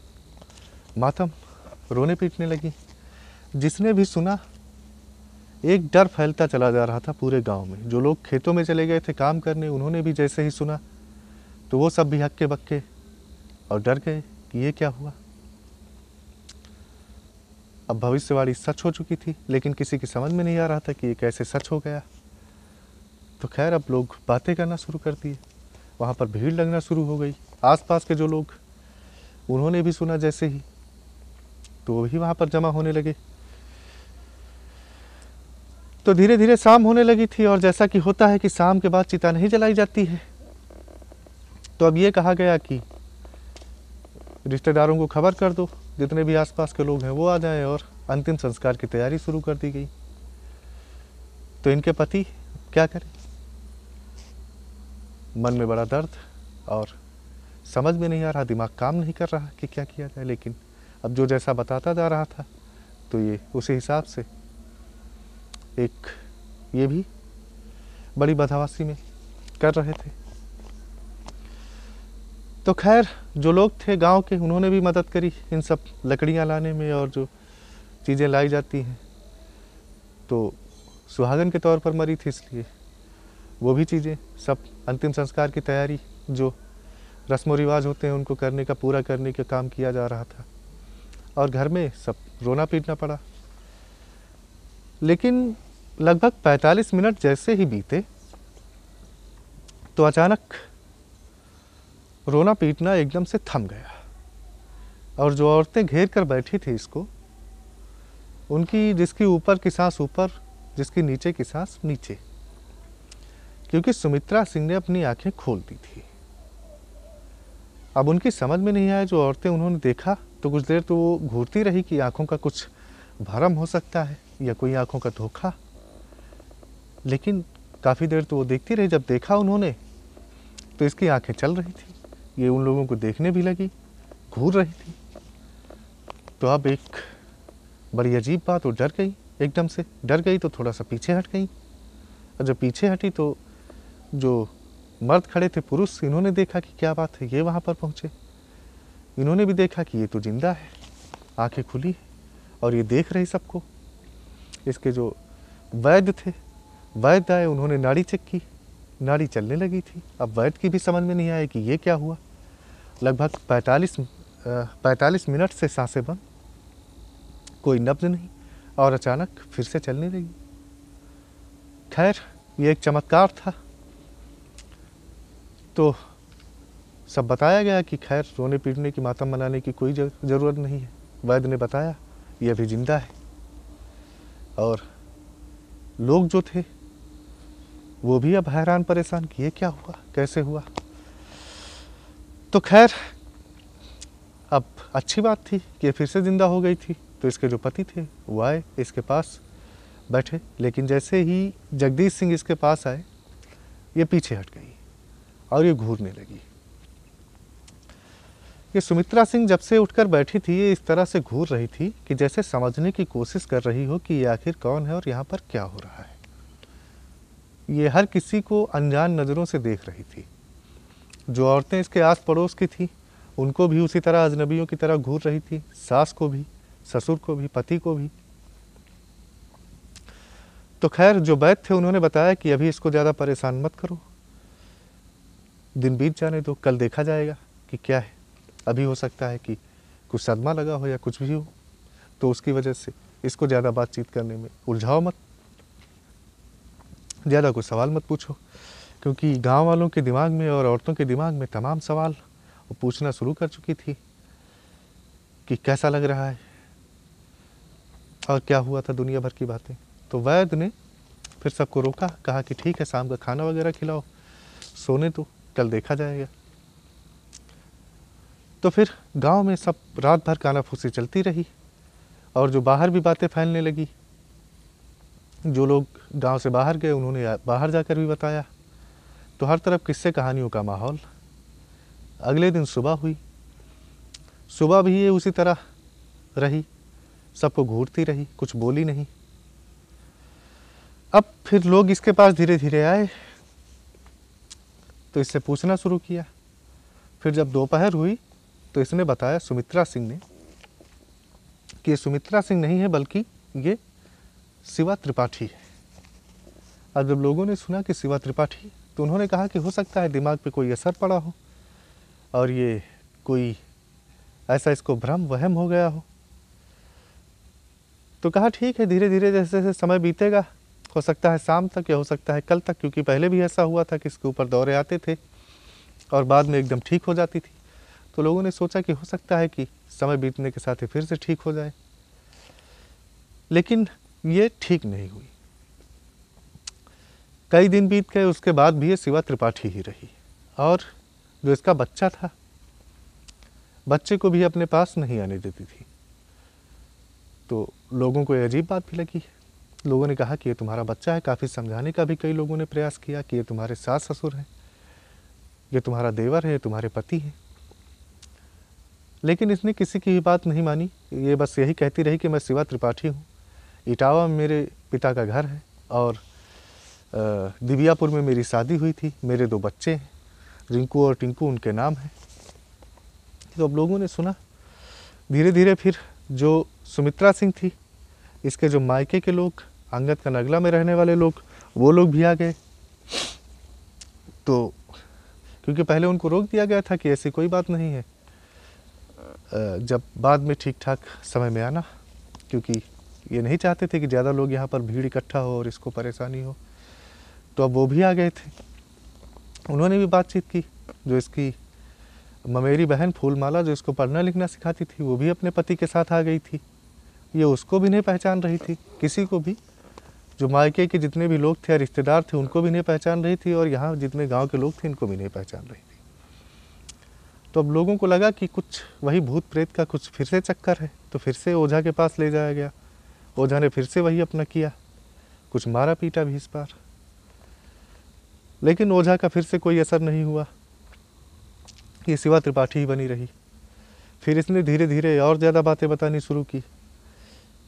मातम रोने पीटने लगी जिसने भी सुना एक डर फैलता चला जा रहा था पूरे गांव में जो लोग खेतों में चले गए थे काम करने उन्होंने भी जैसे ही सुना तो वो सब भी हक्के बक्के और डर गए कि ये क्या हुआ अब भविष्यवाणी सच हो चुकी थी लेकिन किसी की समझ में नहीं आ रहा था कि ये कैसे सच हो गया तो खैर अब लोग बातें करना शुरू कर दिए वहाँ पर भीड़ लगना शुरू हो गई आसपास के जो लोग उन्होंने भी सुना जैसे ही तो वो भी वहाँ पर जमा होने लगे तो धीरे धीरे शाम होने लगी थी और जैसा कि होता है कि शाम के बाद चिता नहीं जलाई जाती है तो अब ये कहा गया कि रिश्तेदारों को खबर कर दो जितने भी आसपास के लोग हैं वो आ जाएं और अंतिम संस्कार की तैयारी शुरू कर दी गई तो इनके पति क्या करें मन में बड़ा दर्द और समझ में नहीं आ रहा दिमाग काम नहीं कर रहा कि क्या किया जाए लेकिन अब जो जैसा बताता जा रहा था तो ये उसी हिसाब से एक ये भी बड़ी बदहवासी में कर रहे थे तो खैर जो लोग थे गांव के उन्होंने भी मदद करी इन सब लकड़ियां लाने में और जो चीज़ें लाई जाती हैं तो सुहागन के तौर पर मरी थी इसलिए वो भी चीज़ें सब अंतिम संस्कार की तैयारी जो रस्म रिवाज होते हैं उनको करने का पूरा करने का काम किया जा रहा था और घर में सब रोना पीटना पड़ा लेकिन लगभग 45 मिनट जैसे ही बीते तो अचानक रोना पीटना एकदम से थम गया और जो औरतें घेर कर बैठी थी इसको उनकी जिसकी ऊपर की सांस ऊपर जिसकी नीचे की सांस नीचे क्योंकि सुमित्रा सिंह ने अपनी आंखें खोल दी थी अब उनकी समझ में नहीं आया जो औरतें उन्होंने देखा तो कुछ देर तो वो घूरती रही कि आंखों का कुछ भरम हो सकता है या कोई आंखों का धोखा लेकिन काफ़ी देर तो वो देखती रही जब देखा उन्होंने तो इसकी आंखें चल रही थी ये उन लोगों को देखने भी लगी घूर रही थी तो अब एक बड़ी अजीब बात वो डर गई एकदम से डर गई तो थोड़ा सा पीछे हट गई और जब पीछे हटी तो जो मर्द खड़े थे पुरुष इन्होंने देखा कि क्या बात है ये वहाँ पर पहुँचे इन्होंने भी देखा कि ये तो जिंदा है आंखें खुली है और ये देख रही सबको इसके जो वैद्य थे वैद्य आए उन्होंने नाड़ी चेक की नाड़ी चलने लगी थी अब वैद्य की भी समझ में नहीं आया कि ये क्या हुआ लगभग 45 45 मिनट से सांसें बंद कोई नब्ज नहीं और अचानक फिर से चलने लगी खैर ये एक चमत्कार था तो सब बताया गया कि खैर रोने पीटने की मातम मनाने की कोई ज़रूरत नहीं है वैद्य ने बताया ये अभी जिंदा है और लोग जो थे वो भी अब हैरान परेशान कि ये क्या हुआ कैसे हुआ तो खैर अब अच्छी बात थी कि ये फिर से ज़िंदा हो गई थी तो इसके जो पति थे वो आए इसके पास बैठे लेकिन जैसे ही जगदीश सिंह इसके पास आए ये पीछे हट गई और ये घूरने लगी ये सुमित्रा सिंह जब से उठकर बैठी थी ये इस तरह से घूर रही थी कि जैसे समझने की कोशिश कर रही हो कि ये आखिर कौन है और यहाँ पर क्या हो रहा है ये हर किसी को अनजान नज़रों से देख रही थी जो औरतें इसके आस पड़ोस की थी उनको भी उसी तरह अजनबियों की तरह घूर रही थी सास को भी ससुर को भी पति को भी तो खैर जो वैद थे उन्होंने बताया कि अभी इसको ज़्यादा परेशान मत करो दिन बीत जाने दो कल देखा जाएगा कि क्या है अभी हो सकता है कि कुछ सदमा लगा हो या कुछ भी हो तो उसकी वजह से इसको ज़्यादा बातचीत करने में उलझाओ मत ज़्यादा कुछ सवाल मत पूछो क्योंकि गांव वालों के दिमाग में और औरतों के दिमाग में तमाम सवाल वो पूछना शुरू कर चुकी थी कि कैसा लग रहा है और क्या हुआ था दुनिया भर की बातें तो वैद ने फिर सबको रोका कहा कि ठीक है शाम का खाना वगैरह खिलाओ सोने दो कल देखा जाएगा तो फिर गांव में सब रात भर कानाफूसी चलती रही और जो बाहर भी बातें फैलने लगी जो लोग गांव से बाहर गए उन्होंने बाहर जाकर भी बताया तो हर तरफ किस्से कहानियों का माहौल अगले दिन सुबह हुई सुबह भी ये उसी तरह रही सबको घूरती रही कुछ बोली नहीं अब फिर लोग इसके पास धीरे धीरे आए तो इससे पूछना शुरू किया फिर जब दोपहर हुई तो इसने बताया सुमित्रा सिंह ने कि ये सुमित्रा सिंह नहीं है बल्कि ये शिवा त्रिपाठी है और जब लोगों ने सुना कि शिवा त्रिपाठी तो उन्होंने कहा कि हो सकता है दिमाग पे कोई असर पड़ा हो और ये कोई ऐसा इसको भ्रम वहम हो गया हो तो कहा ठीक है धीरे धीरे जैसे जैसे समय बीतेगा हो सकता है शाम तक या हो सकता है कल तक क्योंकि पहले भी ऐसा हुआ था कि इसके ऊपर दौरे आते थे और बाद में एकदम ठीक हो जाती थी तो लोगों ने सोचा कि हो सकता है कि समय बीतने के साथ ही फिर से ठीक हो जाए लेकिन ये ठीक नहीं हुई कई दिन बीत गए उसके बाद भी ये शिवा त्रिपाठी ही रही और जो इसका बच्चा था बच्चे को भी अपने पास नहीं आने देती थी तो लोगों को अजीब बात भी लगी है लोगों ने कहा कि ये तुम्हारा बच्चा है काफ़ी समझाने का भी कई लोगों ने प्रयास किया कि ये तुम्हारे सास ससुर हैं ये तुम्हारा देवर है ये तुम्हारे पति है लेकिन इसने किसी की भी बात नहीं मानी ये बस यही कहती रही कि मैं शिवा त्रिपाठी हूँ इटावा में मेरे पिता का घर है और दिव्यापुर में मेरी शादी हुई थी मेरे दो बच्चे हैं रिंकू और टिंकू उनके नाम हैं तो अब लोगों ने सुना धीरे धीरे फिर जो सुमित्रा सिंह थी इसके जो मायके के लोग अंगत का नगला में रहने वाले लोग वो लोग भी आ गए तो क्योंकि पहले उनको रोक दिया गया था कि ऐसी कोई बात नहीं है जब बाद में ठीक ठाक समय में आना क्योंकि ये नहीं चाहते थे कि ज़्यादा लोग यहाँ पर भीड़ इकट्ठा हो और इसको परेशानी हो तो अब वो भी आ गए थे उन्होंने भी बातचीत की जो इसकी ममेरी बहन फूलमाला जो इसको पढ़ना लिखना सिखाती थी वो भी अपने पति के साथ आ गई थी ये उसको भी नहीं पहचान रही थी किसी को भी जो मायके के जितने भी लोग थे या रिश्तेदार थे उनको भी नहीं पहचान रही थी और यहाँ जितने गांव के लोग थे इनको भी नहीं पहचान रही थी तो अब लोगों को लगा कि कुछ वही भूत प्रेत का कुछ फिर से चक्कर है तो फिर से ओझा के पास ले जाया गया ओझा ने फिर से वही अपना किया कुछ मारा पीटा भी इस बार लेकिन ओझा का फिर से कोई असर नहीं हुआ ये शिवा त्रिपाठी ही बनी रही फिर इसने धीरे धीरे और ज़्यादा बातें बतानी शुरू की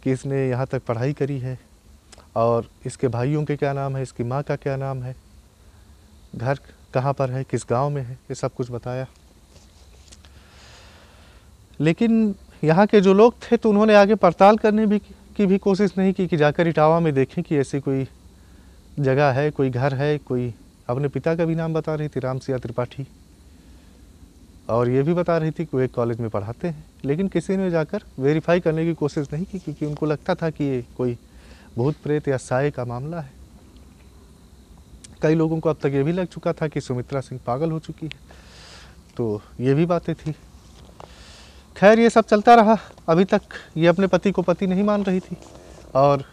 कि इसने यहाँ तक पढ़ाई करी है और इसके भाइयों के क्या नाम है इसकी माँ का क्या नाम है घर कहाँ पर है किस गांव में है ये सब कुछ बताया लेकिन यहाँ के जो लोग थे तो उन्होंने आगे पड़ताल करने भी की भी कोशिश नहीं की कि जाकर इटावा में देखें कि ऐसी कोई जगह है कोई घर है कोई अपने पिता का भी नाम बता रही थी राम सिया त्रिपाठी और ये भी बता रही थी कि वो एक कॉलेज में पढ़ाते हैं लेकिन किसी ने जाकर वेरीफाई करने की कोशिश नहीं की क्योंकि उनको लगता था कि ये कोई भूत प्रेत या साय का मामला है कई लोगों को अब तक ये भी लग चुका था कि सुमित्रा सिंह पागल हो चुकी है तो ये भी बातें थी खैर ये सब चलता रहा अभी तक ये अपने पति को पति नहीं मान रही थी और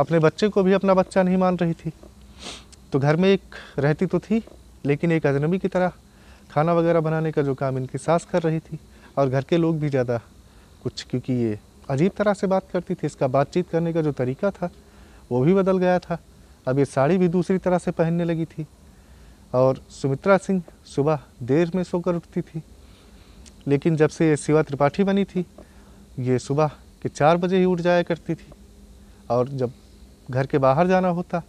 अपने बच्चे को भी अपना बच्चा नहीं मान रही थी तो घर में एक रहती तो थी लेकिन एक अजनबी की तरह खाना वगैरह बनाने का जो काम इनकी सास कर रही थी और घर के लोग भी ज़्यादा कुछ क्योंकि ये अजीब तरह से बात करती थी इसका बातचीत करने का जो तरीका था वो भी बदल गया था अब ये साड़ी भी दूसरी तरह से पहनने लगी थी और सुमित्रा सिंह सुबह देर में सोकर उठती थी लेकिन जब से ये शिवा त्रिपाठी बनी थी ये सुबह के चार बजे ही उठ जाया करती थी और जब घर के बाहर जाना होता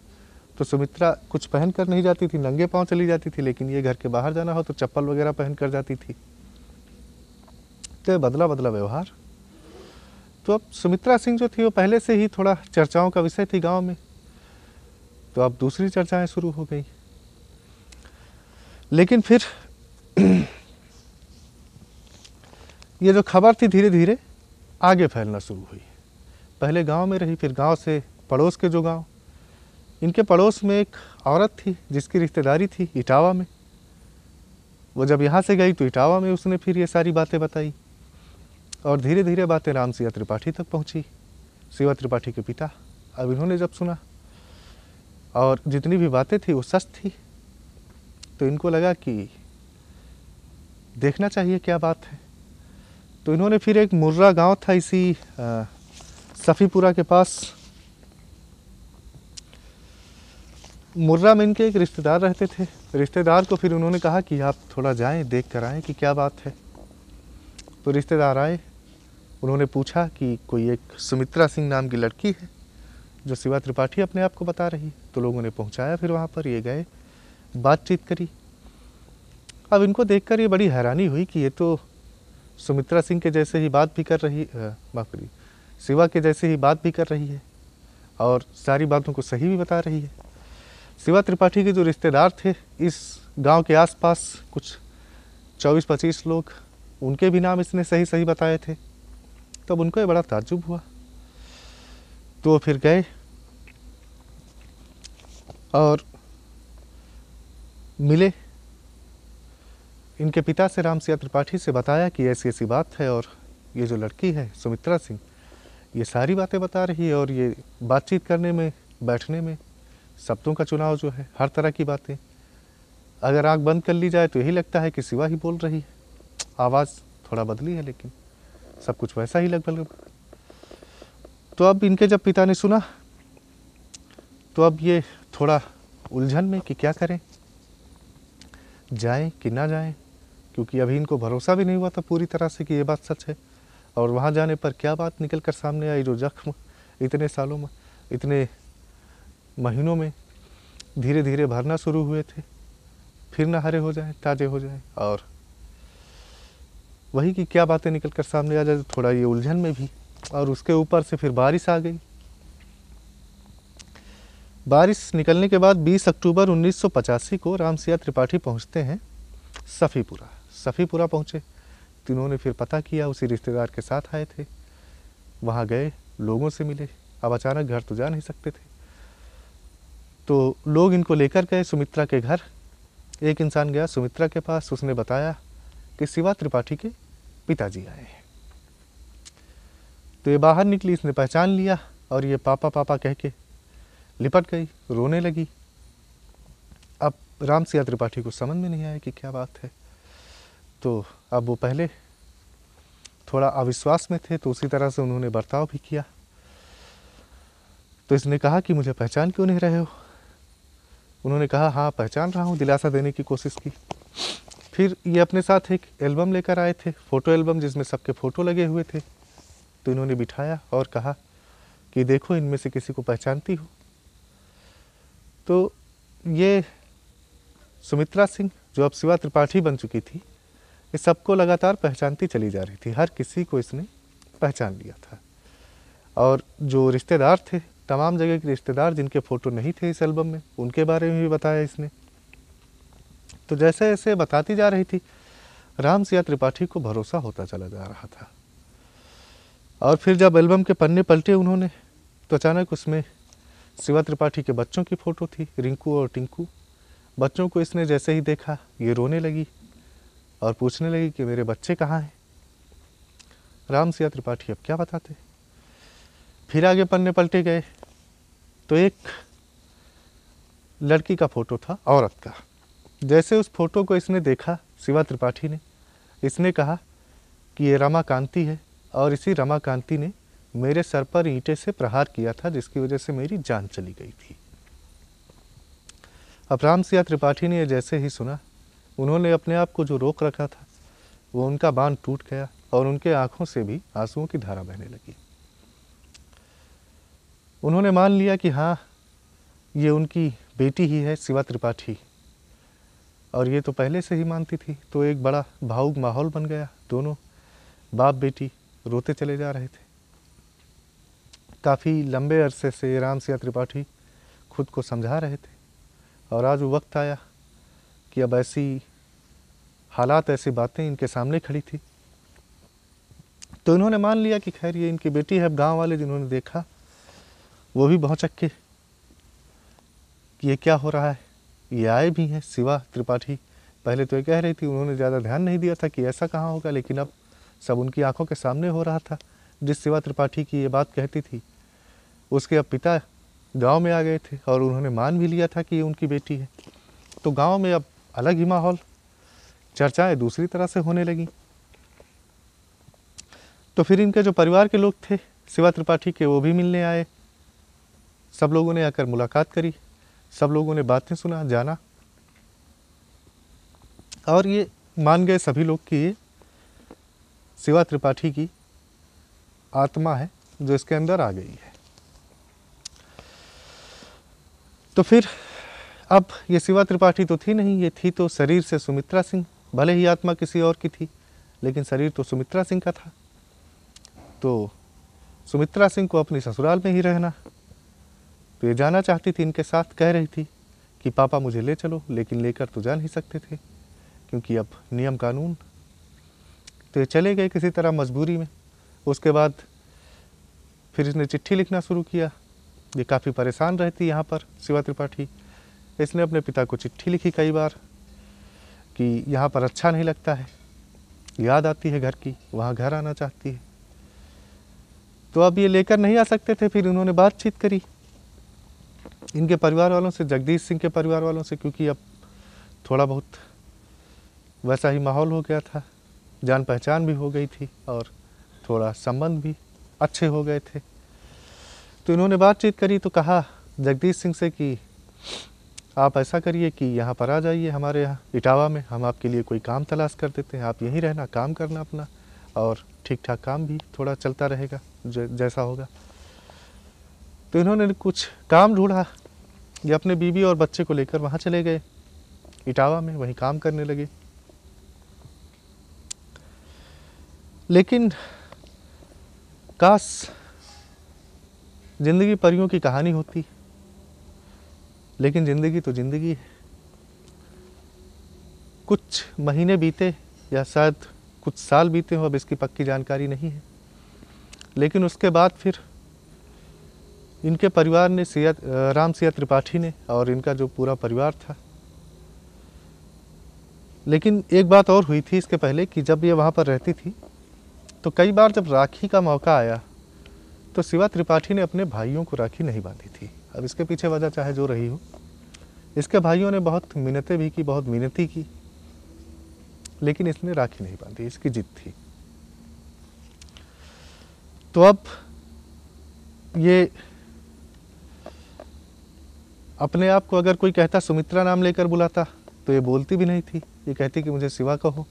तो सुमित्रा कुछ पहन कर नहीं जाती थी नंगे पांव चली जाती थी लेकिन ये घर के बाहर जाना हो तो चप्पल वगैरह पहन कर जाती थी तो बदला बदला व्यवहार तो अब सुमित्रा सिंह जो थी वो पहले से ही थोड़ा चर्चाओं का विषय थी गांव में तो अब दूसरी चर्चाएं शुरू हो गई लेकिन फिर ये जो खबर थी धीरे धीरे आगे फैलना शुरू हुई पहले गांव में रही फिर गांव से पड़ोस के जो गांव इनके पड़ोस में एक औरत थी जिसकी रिश्तेदारी थी इटावा में वो जब यहाँ से गई तो इटावा में उसने फिर ये सारी बातें बताई और धीरे धीरे बातें राम सिया त्रिपाठी तक पहुँची शिवा त्रिपाठी के पिता अब इन्होंने जब सुना और जितनी भी बातें थी वो सच थी तो इनको लगा कि देखना चाहिए क्या बात है तो इन्होंने फिर एक मुर्रा गांव था इसी सफ़ीपुरा के पास मुर्रा में इनके एक रिश्तेदार रहते थे रिश्तेदार को फिर उन्होंने कहा कि आप थोड़ा जाएं देख कर आएँ कि क्या बात है तो रिश्तेदार आए उन्होंने पूछा कि कोई एक सुमित्रा सिंह नाम की लड़की है जो शिवा त्रिपाठी अपने आप को बता रही तो लोगों ने पहुंचाया फिर वहाँ पर ये गए बातचीत करी अब इनको देखकर ये बड़ी हैरानी हुई कि ये तो सुमित्रा सिंह के जैसे ही बात भी कर रही माफ करिए शिवा के जैसे ही बात भी कर रही है और सारी बातों को सही भी बता रही है शिवा त्रिपाठी के जो रिश्तेदार थे इस गांव के आसपास कुछ 24-25 लोग उनके भी नाम इसने सही सही बताए थे तब उनको ये बड़ा ताजुब हुआ तो फिर गए और मिले इनके पिता से राम सिया त्रिपाठी से बताया कि ऐसी ऐसी बात है और ये जो लड़की है सुमित्रा सिंह ये सारी बातें बता रही है और ये बातचीत करने में बैठने में शब्दों का चुनाव जो है हर तरह की बातें अगर आग बंद कर ली जाए तो यही लगता है कि सिवा ही बोल रही है आवाज़ थोड़ा बदली है लेकिन सब कुछ वैसा ही लगभग तो अब इनके जब पिता ने सुना तो अब ये थोड़ा उलझन में कि क्या करें जाएं कि ना जाएं क्योंकि अभी इनको भरोसा भी नहीं हुआ था पूरी तरह से कि ये बात सच है और वहाँ जाने पर क्या बात निकल कर सामने आई जो जख्म इतने सालों में इतने महीनों में धीरे धीरे भरना शुरू हुए थे फिर ना हरे हो जाए ताज़े हो जाए और वही कि क्या बातें निकल कर सामने आ जाए थोड़ा ये उलझन में भी और उसके ऊपर से फिर बारिश आ गई बारिश निकलने के बाद 20 अक्टूबर 1985 को राम सिया त्रिपाठी पहुंचते हैं सफ़ीपुरा सफ़ीपुरा पहुंचे तो इन्होंने फिर पता किया उसी रिश्तेदार के साथ आए थे वहाँ गए लोगों से मिले अब अचानक घर तो जा नहीं सकते थे तो लोग इनको लेकर गए सुमित्रा के घर एक इंसान गया सुमित्रा के पास उसने बताया कि शिवा त्रिपाठी के पिताजी आए हैं तो ये बाहर निकली इसने पहचान लिया और ये पापा पापा कह के लिपट गई रोने लगी अब राम सिया त्रिपाठी को समझ में नहीं आया कि क्या बात है तो अब वो पहले थोड़ा अविश्वास में थे तो उसी तरह से उन्होंने बर्ताव भी किया तो इसने कहा कि मुझे पहचान क्यों नहीं रहे हो उन्होंने कहा हाँ पहचान रहा हूँ दिलासा देने की कोशिश की फिर ये अपने साथ एक एल्बम लेकर आए थे फ़ोटो एल्बम जिसमें सबके फ़ोटो लगे हुए थे तो इन्होंने बिठाया और कहा कि देखो इनमें से किसी को पहचानती हो तो ये सुमित्रा सिंह जो अब शिवा त्रिपाठी बन चुकी थी ये सबको लगातार पहचानती चली जा रही थी हर किसी को इसने पहचान लिया था और जो रिश्तेदार थे तमाम जगह के रिश्तेदार जिनके फ़ोटो नहीं थे इस एल्बम में उनके बारे में भी बताया इसने तो जैसे ऐसे बताती जा रही थी राम सिया त्रिपाठी को भरोसा होता चला जा रहा था और फिर जब एल्बम के पन्ने पलटे उन्होंने तो अचानक उसमें शिवा त्रिपाठी के बच्चों की फ़ोटो थी रिंकू और टिंकू बच्चों को इसने जैसे ही देखा ये रोने लगी और पूछने लगी कि मेरे बच्चे कहाँ हैं राम सिया त्रिपाठी अब क्या बताते फिर आगे पन्ने पलटे गए तो एक लड़की का फ़ोटो था औरत का जैसे उस फोटो को इसने देखा शिवा त्रिपाठी ने इसने कहा कि ये रमा कांति है और इसी रमा कांति ने मेरे सर पर ईंटे से प्रहार किया था जिसकी वजह से मेरी जान चली गई थी अब राम सिया त्रिपाठी ने यह जैसे ही सुना उन्होंने अपने आप को जो रोक रखा था वो उनका बांध टूट गया और उनके आँखों से भी आंसुओं की धारा बहने लगी उन्होंने मान लिया कि हाँ ये उनकी बेटी ही है शिवा त्रिपाठी और ये तो पहले से ही मानती थी तो एक बड़ा भावुक माहौल बन गया दोनों बाप बेटी रोते चले जा रहे थे काफ़ी लंबे अरसे से राम सिया त्रिपाठी खुद को समझा रहे थे और आज वो वक्त आया कि अब ऐसी हालात ऐसी बातें इनके सामने खड़ी थी तो इन्होंने मान लिया कि खैर ये इनकी बेटी है अब गांव वाले जिन्होंने देखा वो भी बहुत चक्के ये क्या हो रहा है ये आए भी हैं शिवा त्रिपाठी पहले तो ये कह रही थी उन्होंने ज़्यादा ध्यान नहीं दिया था कि ऐसा कहाँ होगा लेकिन अब सब उनकी आंखों के सामने हो रहा था जिस शिवा त्रिपाठी की ये बात कहती थी उसके अब पिता गांव में आ गए थे और उन्होंने मान भी लिया था कि ये उनकी बेटी है तो गांव में अब अलग ही माहौल चर्चाएं दूसरी तरह से होने लगी तो फिर इनके जो परिवार के लोग थे शिवा त्रिपाठी के वो भी मिलने आए सब लोगों ने आकर मुलाकात करी सब लोगों ने बातें सुना जाना और ये मान गए सभी लोग कि ये शिवा त्रिपाठी की आत्मा है जो इसके अंदर आ गई है तो फिर अब ये शिवा त्रिपाठी तो थी नहीं ये थी तो शरीर से सुमित्रा सिंह भले ही आत्मा किसी और की थी लेकिन शरीर तो सुमित्रा सिंह का था तो सुमित्रा सिंह को अपनी ससुराल में ही रहना तो ये जाना चाहती थी इनके साथ कह रही थी कि पापा मुझे ले चलो लेकिन लेकर तो जा नहीं सकते थे क्योंकि अब नियम कानून तो ये चले गए किसी तरह मजबूरी में उसके बाद फिर इसने चिट्ठी लिखना शुरू किया ये काफ़ी परेशान रहती यहाँ पर शिवा त्रिपाठी इसने अपने पिता को चिट्ठी लिखी कई बार कि यहाँ पर अच्छा नहीं लगता है याद आती है घर की वहाँ घर आना चाहती है तो अब ये लेकर नहीं आ सकते थे फिर उन्होंने बातचीत करी इनके परिवार वालों से जगदीश सिंह के परिवार वालों से क्योंकि अब थोड़ा बहुत वैसा ही माहौल हो गया था जान पहचान भी हो गई थी और थोड़ा संबंध भी अच्छे हो गए थे तो इन्होंने बातचीत करी तो कहा जगदीश सिंह से कि आप ऐसा करिए कि यहाँ पर आ जाइए हमारे यहाँ इटावा में हम आपके लिए कोई काम तलाश कर देते हैं आप यहीं रहना काम करना अपना और ठीक ठाक काम भी थोड़ा चलता रहेगा जैसा होगा तो इन्होंने कुछ काम ढूंढा ये अपने बीबी और बच्चे को लेकर वहाँ चले गए इटावा में वहीं काम करने लगे लेकिन काश जिंदगी परियों की कहानी होती लेकिन जिंदगी तो जिंदगी है कुछ महीने बीते या शायद कुछ साल बीते हो अब इसकी पक्की जानकारी नहीं है लेकिन उसके बाद फिर इनके परिवार ने सिया राम सिया त्रिपाठी ने और इनका जो पूरा परिवार था लेकिन एक बात और हुई थी इसके पहले कि जब ये वहाँ पर रहती थी तो कई बार जब राखी का मौका आया तो शिवा त्रिपाठी ने अपने भाइयों को राखी नहीं बांधी थी अब इसके पीछे वजह चाहे जो रही हो इसके भाइयों ने बहुत मिन्नतें भी की बहुत मिन्नती की लेकिन इसने राखी नहीं बांधी इसकी जिद थी तो अब ये अपने आप को अगर कोई कहता सुमित्रा नाम लेकर बुलाता तो ये बोलती भी नहीं थी ये कहती कि मुझे शिवा कहो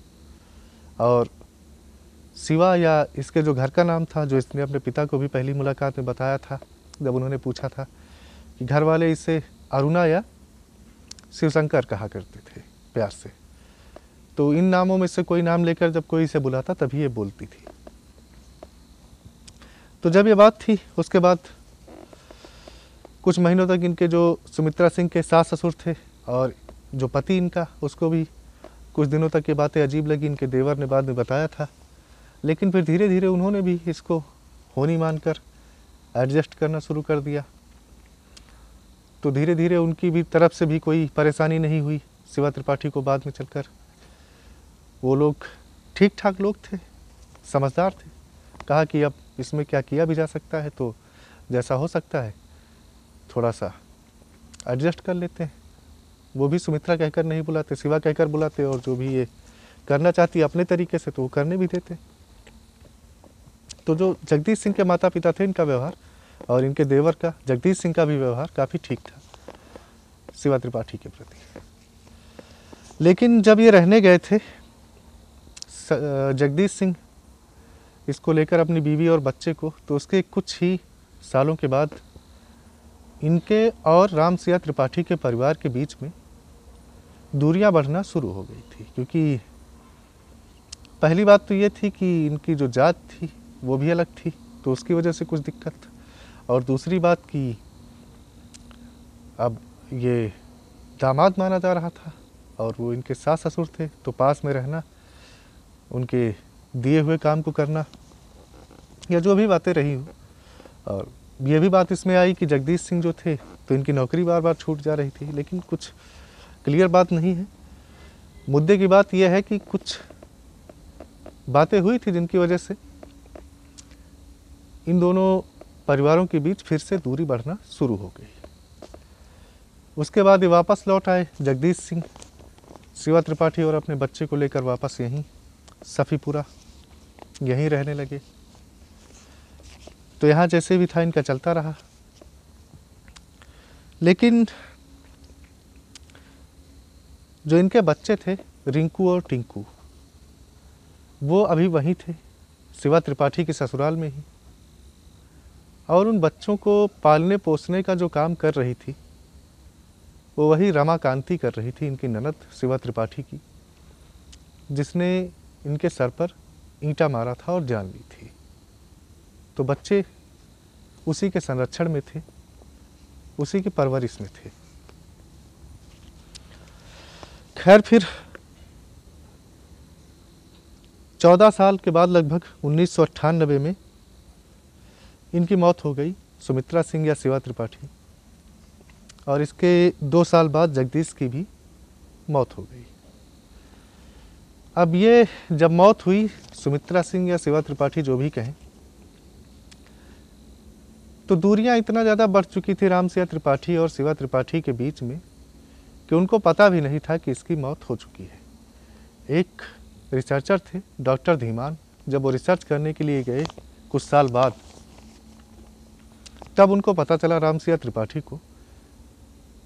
और शिवा या इसके जो घर का नाम था जो इसने अपने पिता को भी पहली मुलाकात में बताया था जब उन्होंने पूछा था कि घर वाले इसे अरुणा या शिवशंकर कहा करते थे प्यार से तो इन नामों में से कोई नाम लेकर जब कोई इसे बुलाता तभी ये बोलती थी तो जब ये बात थी उसके बाद कुछ महीनों तक इनके जो सुमित्रा सिंह के सास ससुर थे और जो पति इनका उसको भी कुछ दिनों तक ये बातें अजीब लगी इनके देवर ने बाद में बताया था लेकिन फिर धीरे धीरे उन्होंने भी इसको होनी मानकर एडजस्ट करना शुरू कर दिया तो धीरे धीरे उनकी भी तरफ से भी कोई परेशानी नहीं हुई शिवा त्रिपाठी को बाद में चलकर वो लोग ठीक ठाक लोग थे समझदार थे कहा कि अब इसमें क्या किया भी जा सकता है तो जैसा हो सकता है थोड़ा सा एडजस्ट कर लेते हैं वो भी सुमित्रा कहकर नहीं बुलाते शिवा कहकर बुलाते और जो भी ये करना चाहती है अपने तरीके से तो वो करने भी देते तो जो जगदीश सिंह के माता पिता थे इनका व्यवहार और इनके देवर का जगदीश सिंह का भी व्यवहार काफ़ी ठीक था शिवा त्रिपाठी के प्रति लेकिन जब ये रहने गए थे जगदीश सिंह इसको लेकर अपनी बीवी और बच्चे को तो उसके कुछ ही सालों के बाद इनके और राम सिया त्रिपाठी के परिवार के बीच में दूरियां बढ़ना शुरू हो गई थी क्योंकि पहली बात तो ये थी कि इनकी जो जात थी वो भी अलग थी तो उसकी वजह से कुछ दिक्कत और दूसरी बात कि अब ये दामाद माना जा रहा था और वो इनके सास ससुर थे तो पास में रहना उनके दिए हुए काम को करना या जो भी बातें रही हूँ और ये भी बात इसमें आई कि जगदीश सिंह जो थे तो इनकी नौकरी बार बार छूट जा रही थी लेकिन कुछ क्लियर बात नहीं है मुद्दे की बात यह है कि कुछ बातें हुई थी जिनकी वजह से इन दोनों परिवारों के बीच फिर से दूरी बढ़ना शुरू हो गई उसके बाद ये वापस लौट आए जगदीश सिंह शिवा त्रिपाठी और अपने बच्चे को लेकर वापस यहीं सफ़ीपुरा यहीं रहने लगे तो यहाँ जैसे भी था इनका चलता रहा लेकिन जो इनके बच्चे थे रिंकू और टिंकू वो अभी वहीं थे शिवा त्रिपाठी के ससुराल में ही और उन बच्चों को पालने पोसने का जो काम कर रही थी वो वही रमा कांती कर रही थी इनकी ननद शिवा त्रिपाठी की जिसने इनके सर पर ईंटा मारा था और जान ली थी तो बच्चे उसी के संरक्षण में थे उसी की परवरिश में थे खैर फिर 14 साल के बाद लगभग उन्नीस में इनकी मौत हो गई सुमित्रा सिंह या शिवा त्रिपाठी और इसके दो साल बाद जगदीश की भी मौत हो गई अब ये जब मौत हुई सुमित्रा सिंह या शिवा त्रिपाठी जो भी कहें तो दूरियां इतना ज़्यादा बढ़ चुकी थी राम सिया त्रिपाठी और शिवा त्रिपाठी के बीच में कि उनको पता भी नहीं था कि इसकी मौत हो चुकी है एक रिसर्चर थे डॉक्टर धीमान जब वो रिसर्च करने के लिए गए कुछ साल बाद तब उनको पता चला राम सिया त्रिपाठी को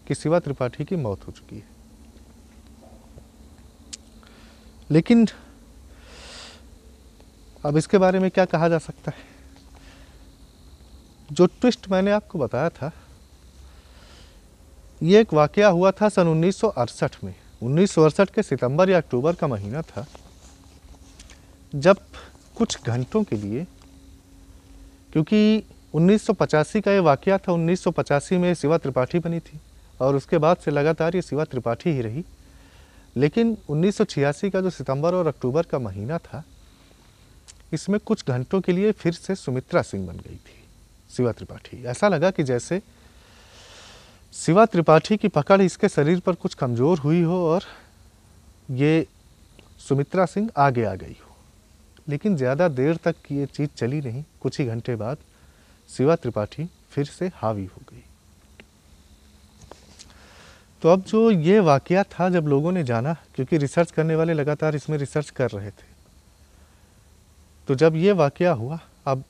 कि शिवा त्रिपाठी की मौत हो चुकी है लेकिन अब इसके बारे में क्या कहा जा सकता है जो ट्विस्ट मैंने आपको बताया था ये एक वाक़ हुआ था सन उन्नीस में उन्नीस के सितंबर या अक्टूबर का महीना था जब कुछ घंटों के लिए क्योंकि उन्नीस का ये वाक़ था उन्नीस में शिवा त्रिपाठी बनी थी और उसके बाद से लगातार ये शिवा त्रिपाठी ही रही लेकिन उन्नीस का जो सितंबर और अक्टूबर का महीना था इसमें कुछ घंटों के लिए फिर से सुमित्रा सिंह बन गई थी शिवा त्रिपाठी ऐसा लगा कि जैसे शिवा त्रिपाठी की पकड़ इसके शरीर पर कुछ कमज़ोर हुई हो और ये सुमित्रा सिंह आगे आ गई हो लेकिन ज़्यादा देर तक ये चीज़ चली नहीं कुछ ही घंटे बाद शिवा त्रिपाठी फिर से हावी हो गई तो अब जो ये वाक़ था जब लोगों ने जाना क्योंकि रिसर्च करने वाले लगातार इसमें रिसर्च कर रहे थे तो जब ये वाक्य हुआ अब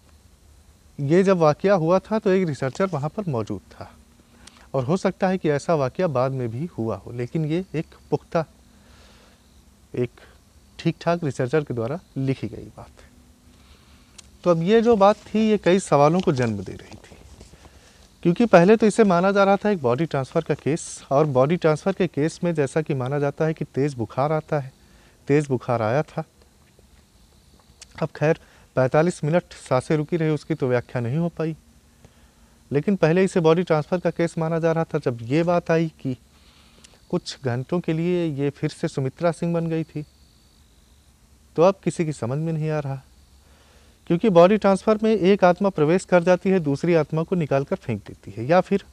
ये जब वाक़ हुआ था तो एक रिसर्चर वहाँ पर मौजूद था और हो सकता है कि ऐसा वाक़ बाद में भी हुआ हो लेकिन ये एक पुख्ता एक ठीक ठाक रिसर्चर के द्वारा लिखी गई बात है तो अब ये जो बात थी ये कई सवालों को जन्म दे रही थी क्योंकि पहले तो इसे माना जा रहा था एक बॉडी ट्रांसफ़र का केस और बॉडी ट्रांसफ़र के केस में जैसा कि माना जाता है कि तेज़ बुखार आता है तेज़ बुखार आया था अब खैर 45 मिनट सांसें रुकी रही उसकी तो व्याख्या नहीं हो पाई लेकिन पहले इसे बॉडी ट्रांसफ़र का केस माना जा रहा था जब ये बात आई कि कुछ घंटों के लिए ये फिर से सुमित्रा सिंह बन गई थी तो अब किसी की समझ में नहीं आ रहा क्योंकि बॉडी ट्रांसफ़र में एक आत्मा प्रवेश कर जाती है दूसरी आत्मा को निकाल कर फेंक देती है या फिर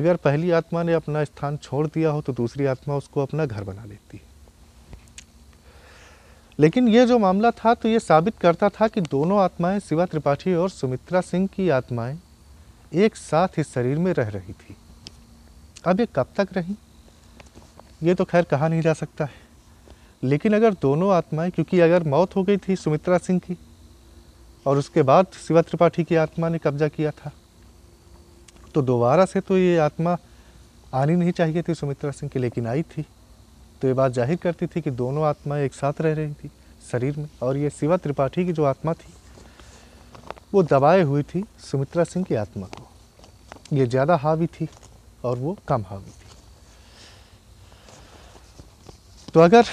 अगर पहली आत्मा ने अपना स्थान छोड़ दिया हो तो दूसरी आत्मा उसको अपना घर बना लेती है लेकिन ये जो मामला था तो ये साबित करता था कि दोनों आत्माएं शिवा त्रिपाठी और सुमित्रा सिंह की आत्माएं एक साथ ही शरीर में रह रही थी अब ये कब तक रही ये तो खैर कहा नहीं जा सकता है लेकिन अगर दोनों आत्माएं क्योंकि अगर मौत हो गई थी सुमित्रा सिंह की और उसके बाद शिवा त्रिपाठी की आत्मा ने कब्जा किया था तो दोबारा से तो ये आत्मा आनी नहीं चाहिए थी सुमित्रा सिंह की लेकिन आई थी तो ये बात जाहिर करती थी कि दोनों आत्माएं एक साथ रह रही थी शरीर में और ये शिवा त्रिपाठी की जो आत्मा थी वो दबाए हुई थी सुमित्रा सिंह की आत्मा को ये ज़्यादा हावी थी और वो कम हावी थी तो अगर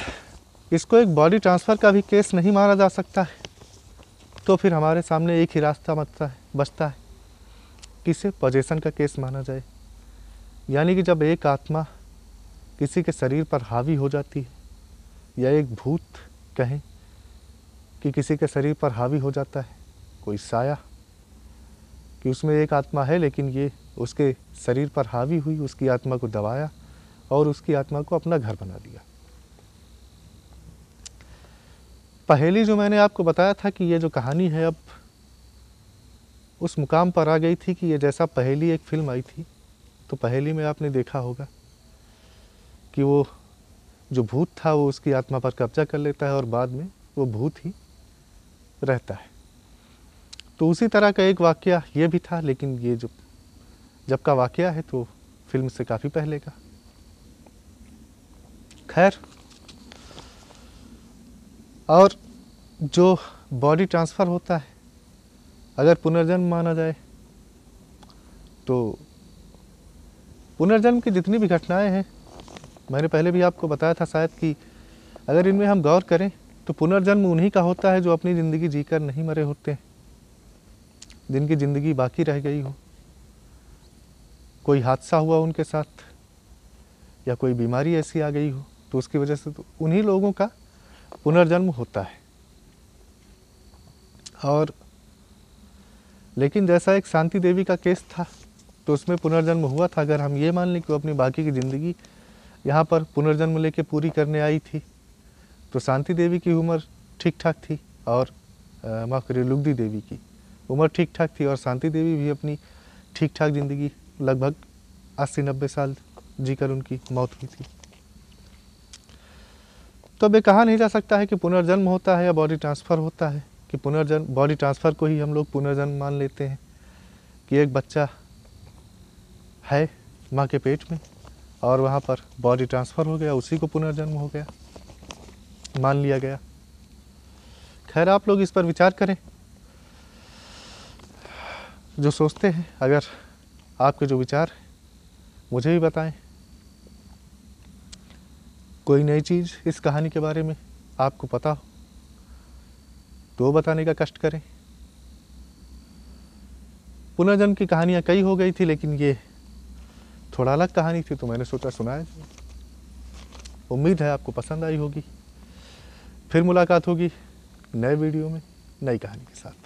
इसको एक बॉडी ट्रांसफ़र का भी केस नहीं माना जा सकता है तो फिर हमारे सामने एक ही रास्ता बचता है बचता है किसे पोजेशन का केस माना जाए यानी कि जब एक आत्मा किसी के शरीर पर हावी हो जाती है या एक भूत कहें कि किसी के शरीर पर हावी हो जाता है कोई साया कि उसमें एक आत्मा है लेकिन ये उसके शरीर पर हावी हुई उसकी आत्मा को दबाया और उसकी आत्मा को अपना घर बना दिया पहली जो मैंने आपको बताया था कि ये जो कहानी है अब उस मुकाम पर आ गई थी कि ये जैसा पहली एक फिल्म आई थी तो पहली में आपने देखा होगा कि वो जो भूत था वो उसकी आत्मा पर कब्जा कर लेता है और बाद में वो भूत ही रहता है तो उसी तरह का एक वाक्य ये भी था लेकिन ये जो जब का वाक्य है तो फिल्म से काफ़ी पहले का खैर और जो बॉडी ट्रांसफ़र होता है अगर पुनर्जन्म माना जाए तो पुनर्जन्म की जितनी भी घटनाएं हैं मैंने पहले भी आपको बताया था शायद कि अगर इनमें हम गौर करें तो पुनर्जन्म उन्हीं का होता है जो अपनी ज़िंदगी जीकर नहीं मरे होते हैं जिनकी ज़िंदगी बाकी रह गई हो कोई हादसा हुआ उनके साथ या कोई बीमारी ऐसी आ गई हो तो उसकी वजह से तो उन्हीं लोगों का पुनर्जन्म होता है और लेकिन जैसा एक शांति देवी का केस था तो उसमें पुनर्जन्म हुआ था अगर हम ये मान लें कि वो अपनी बाकी की ज़िंदगी यहाँ पर पुनर्जन्म लेके पूरी करने आई थी तो शांति देवी की उम्र ठीक ठाक थी और माफ़ करिए लुगदी देवी की उम्र ठीक ठाक थी और शांति देवी भी अपनी ठीक ठाक ज़िंदगी लगभग अस्सी नब्बे साल जीकर उनकी मौत हुई थी तो अब ये कहा नहीं जा सकता है कि पुनर्जन्म होता है या बॉडी ट्रांसफ़र होता है कि पुनर्जन्म बॉडी ट्रांसफ़र को ही हम लोग पुनर्जन्म मान लेते हैं कि एक बच्चा है माँ के पेट में और वहाँ पर बॉडी ट्रांसफ़र हो गया उसी को पुनर्जन्म हो गया मान लिया गया खैर आप लोग इस पर विचार करें जो सोचते हैं अगर आपके जो विचार मुझे भी बताएं कोई नई चीज़ इस कहानी के बारे में आपको पता हो तो बताने का कष्ट करें पुनर्जन्म की कहानियाँ कई हो गई थी लेकिन ये थोड़ा अलग कहानी थी तो मैंने सोचा सुनाया उम्मीद है आपको पसंद आई होगी फिर मुलाकात होगी नए वीडियो में नई कहानी के साथ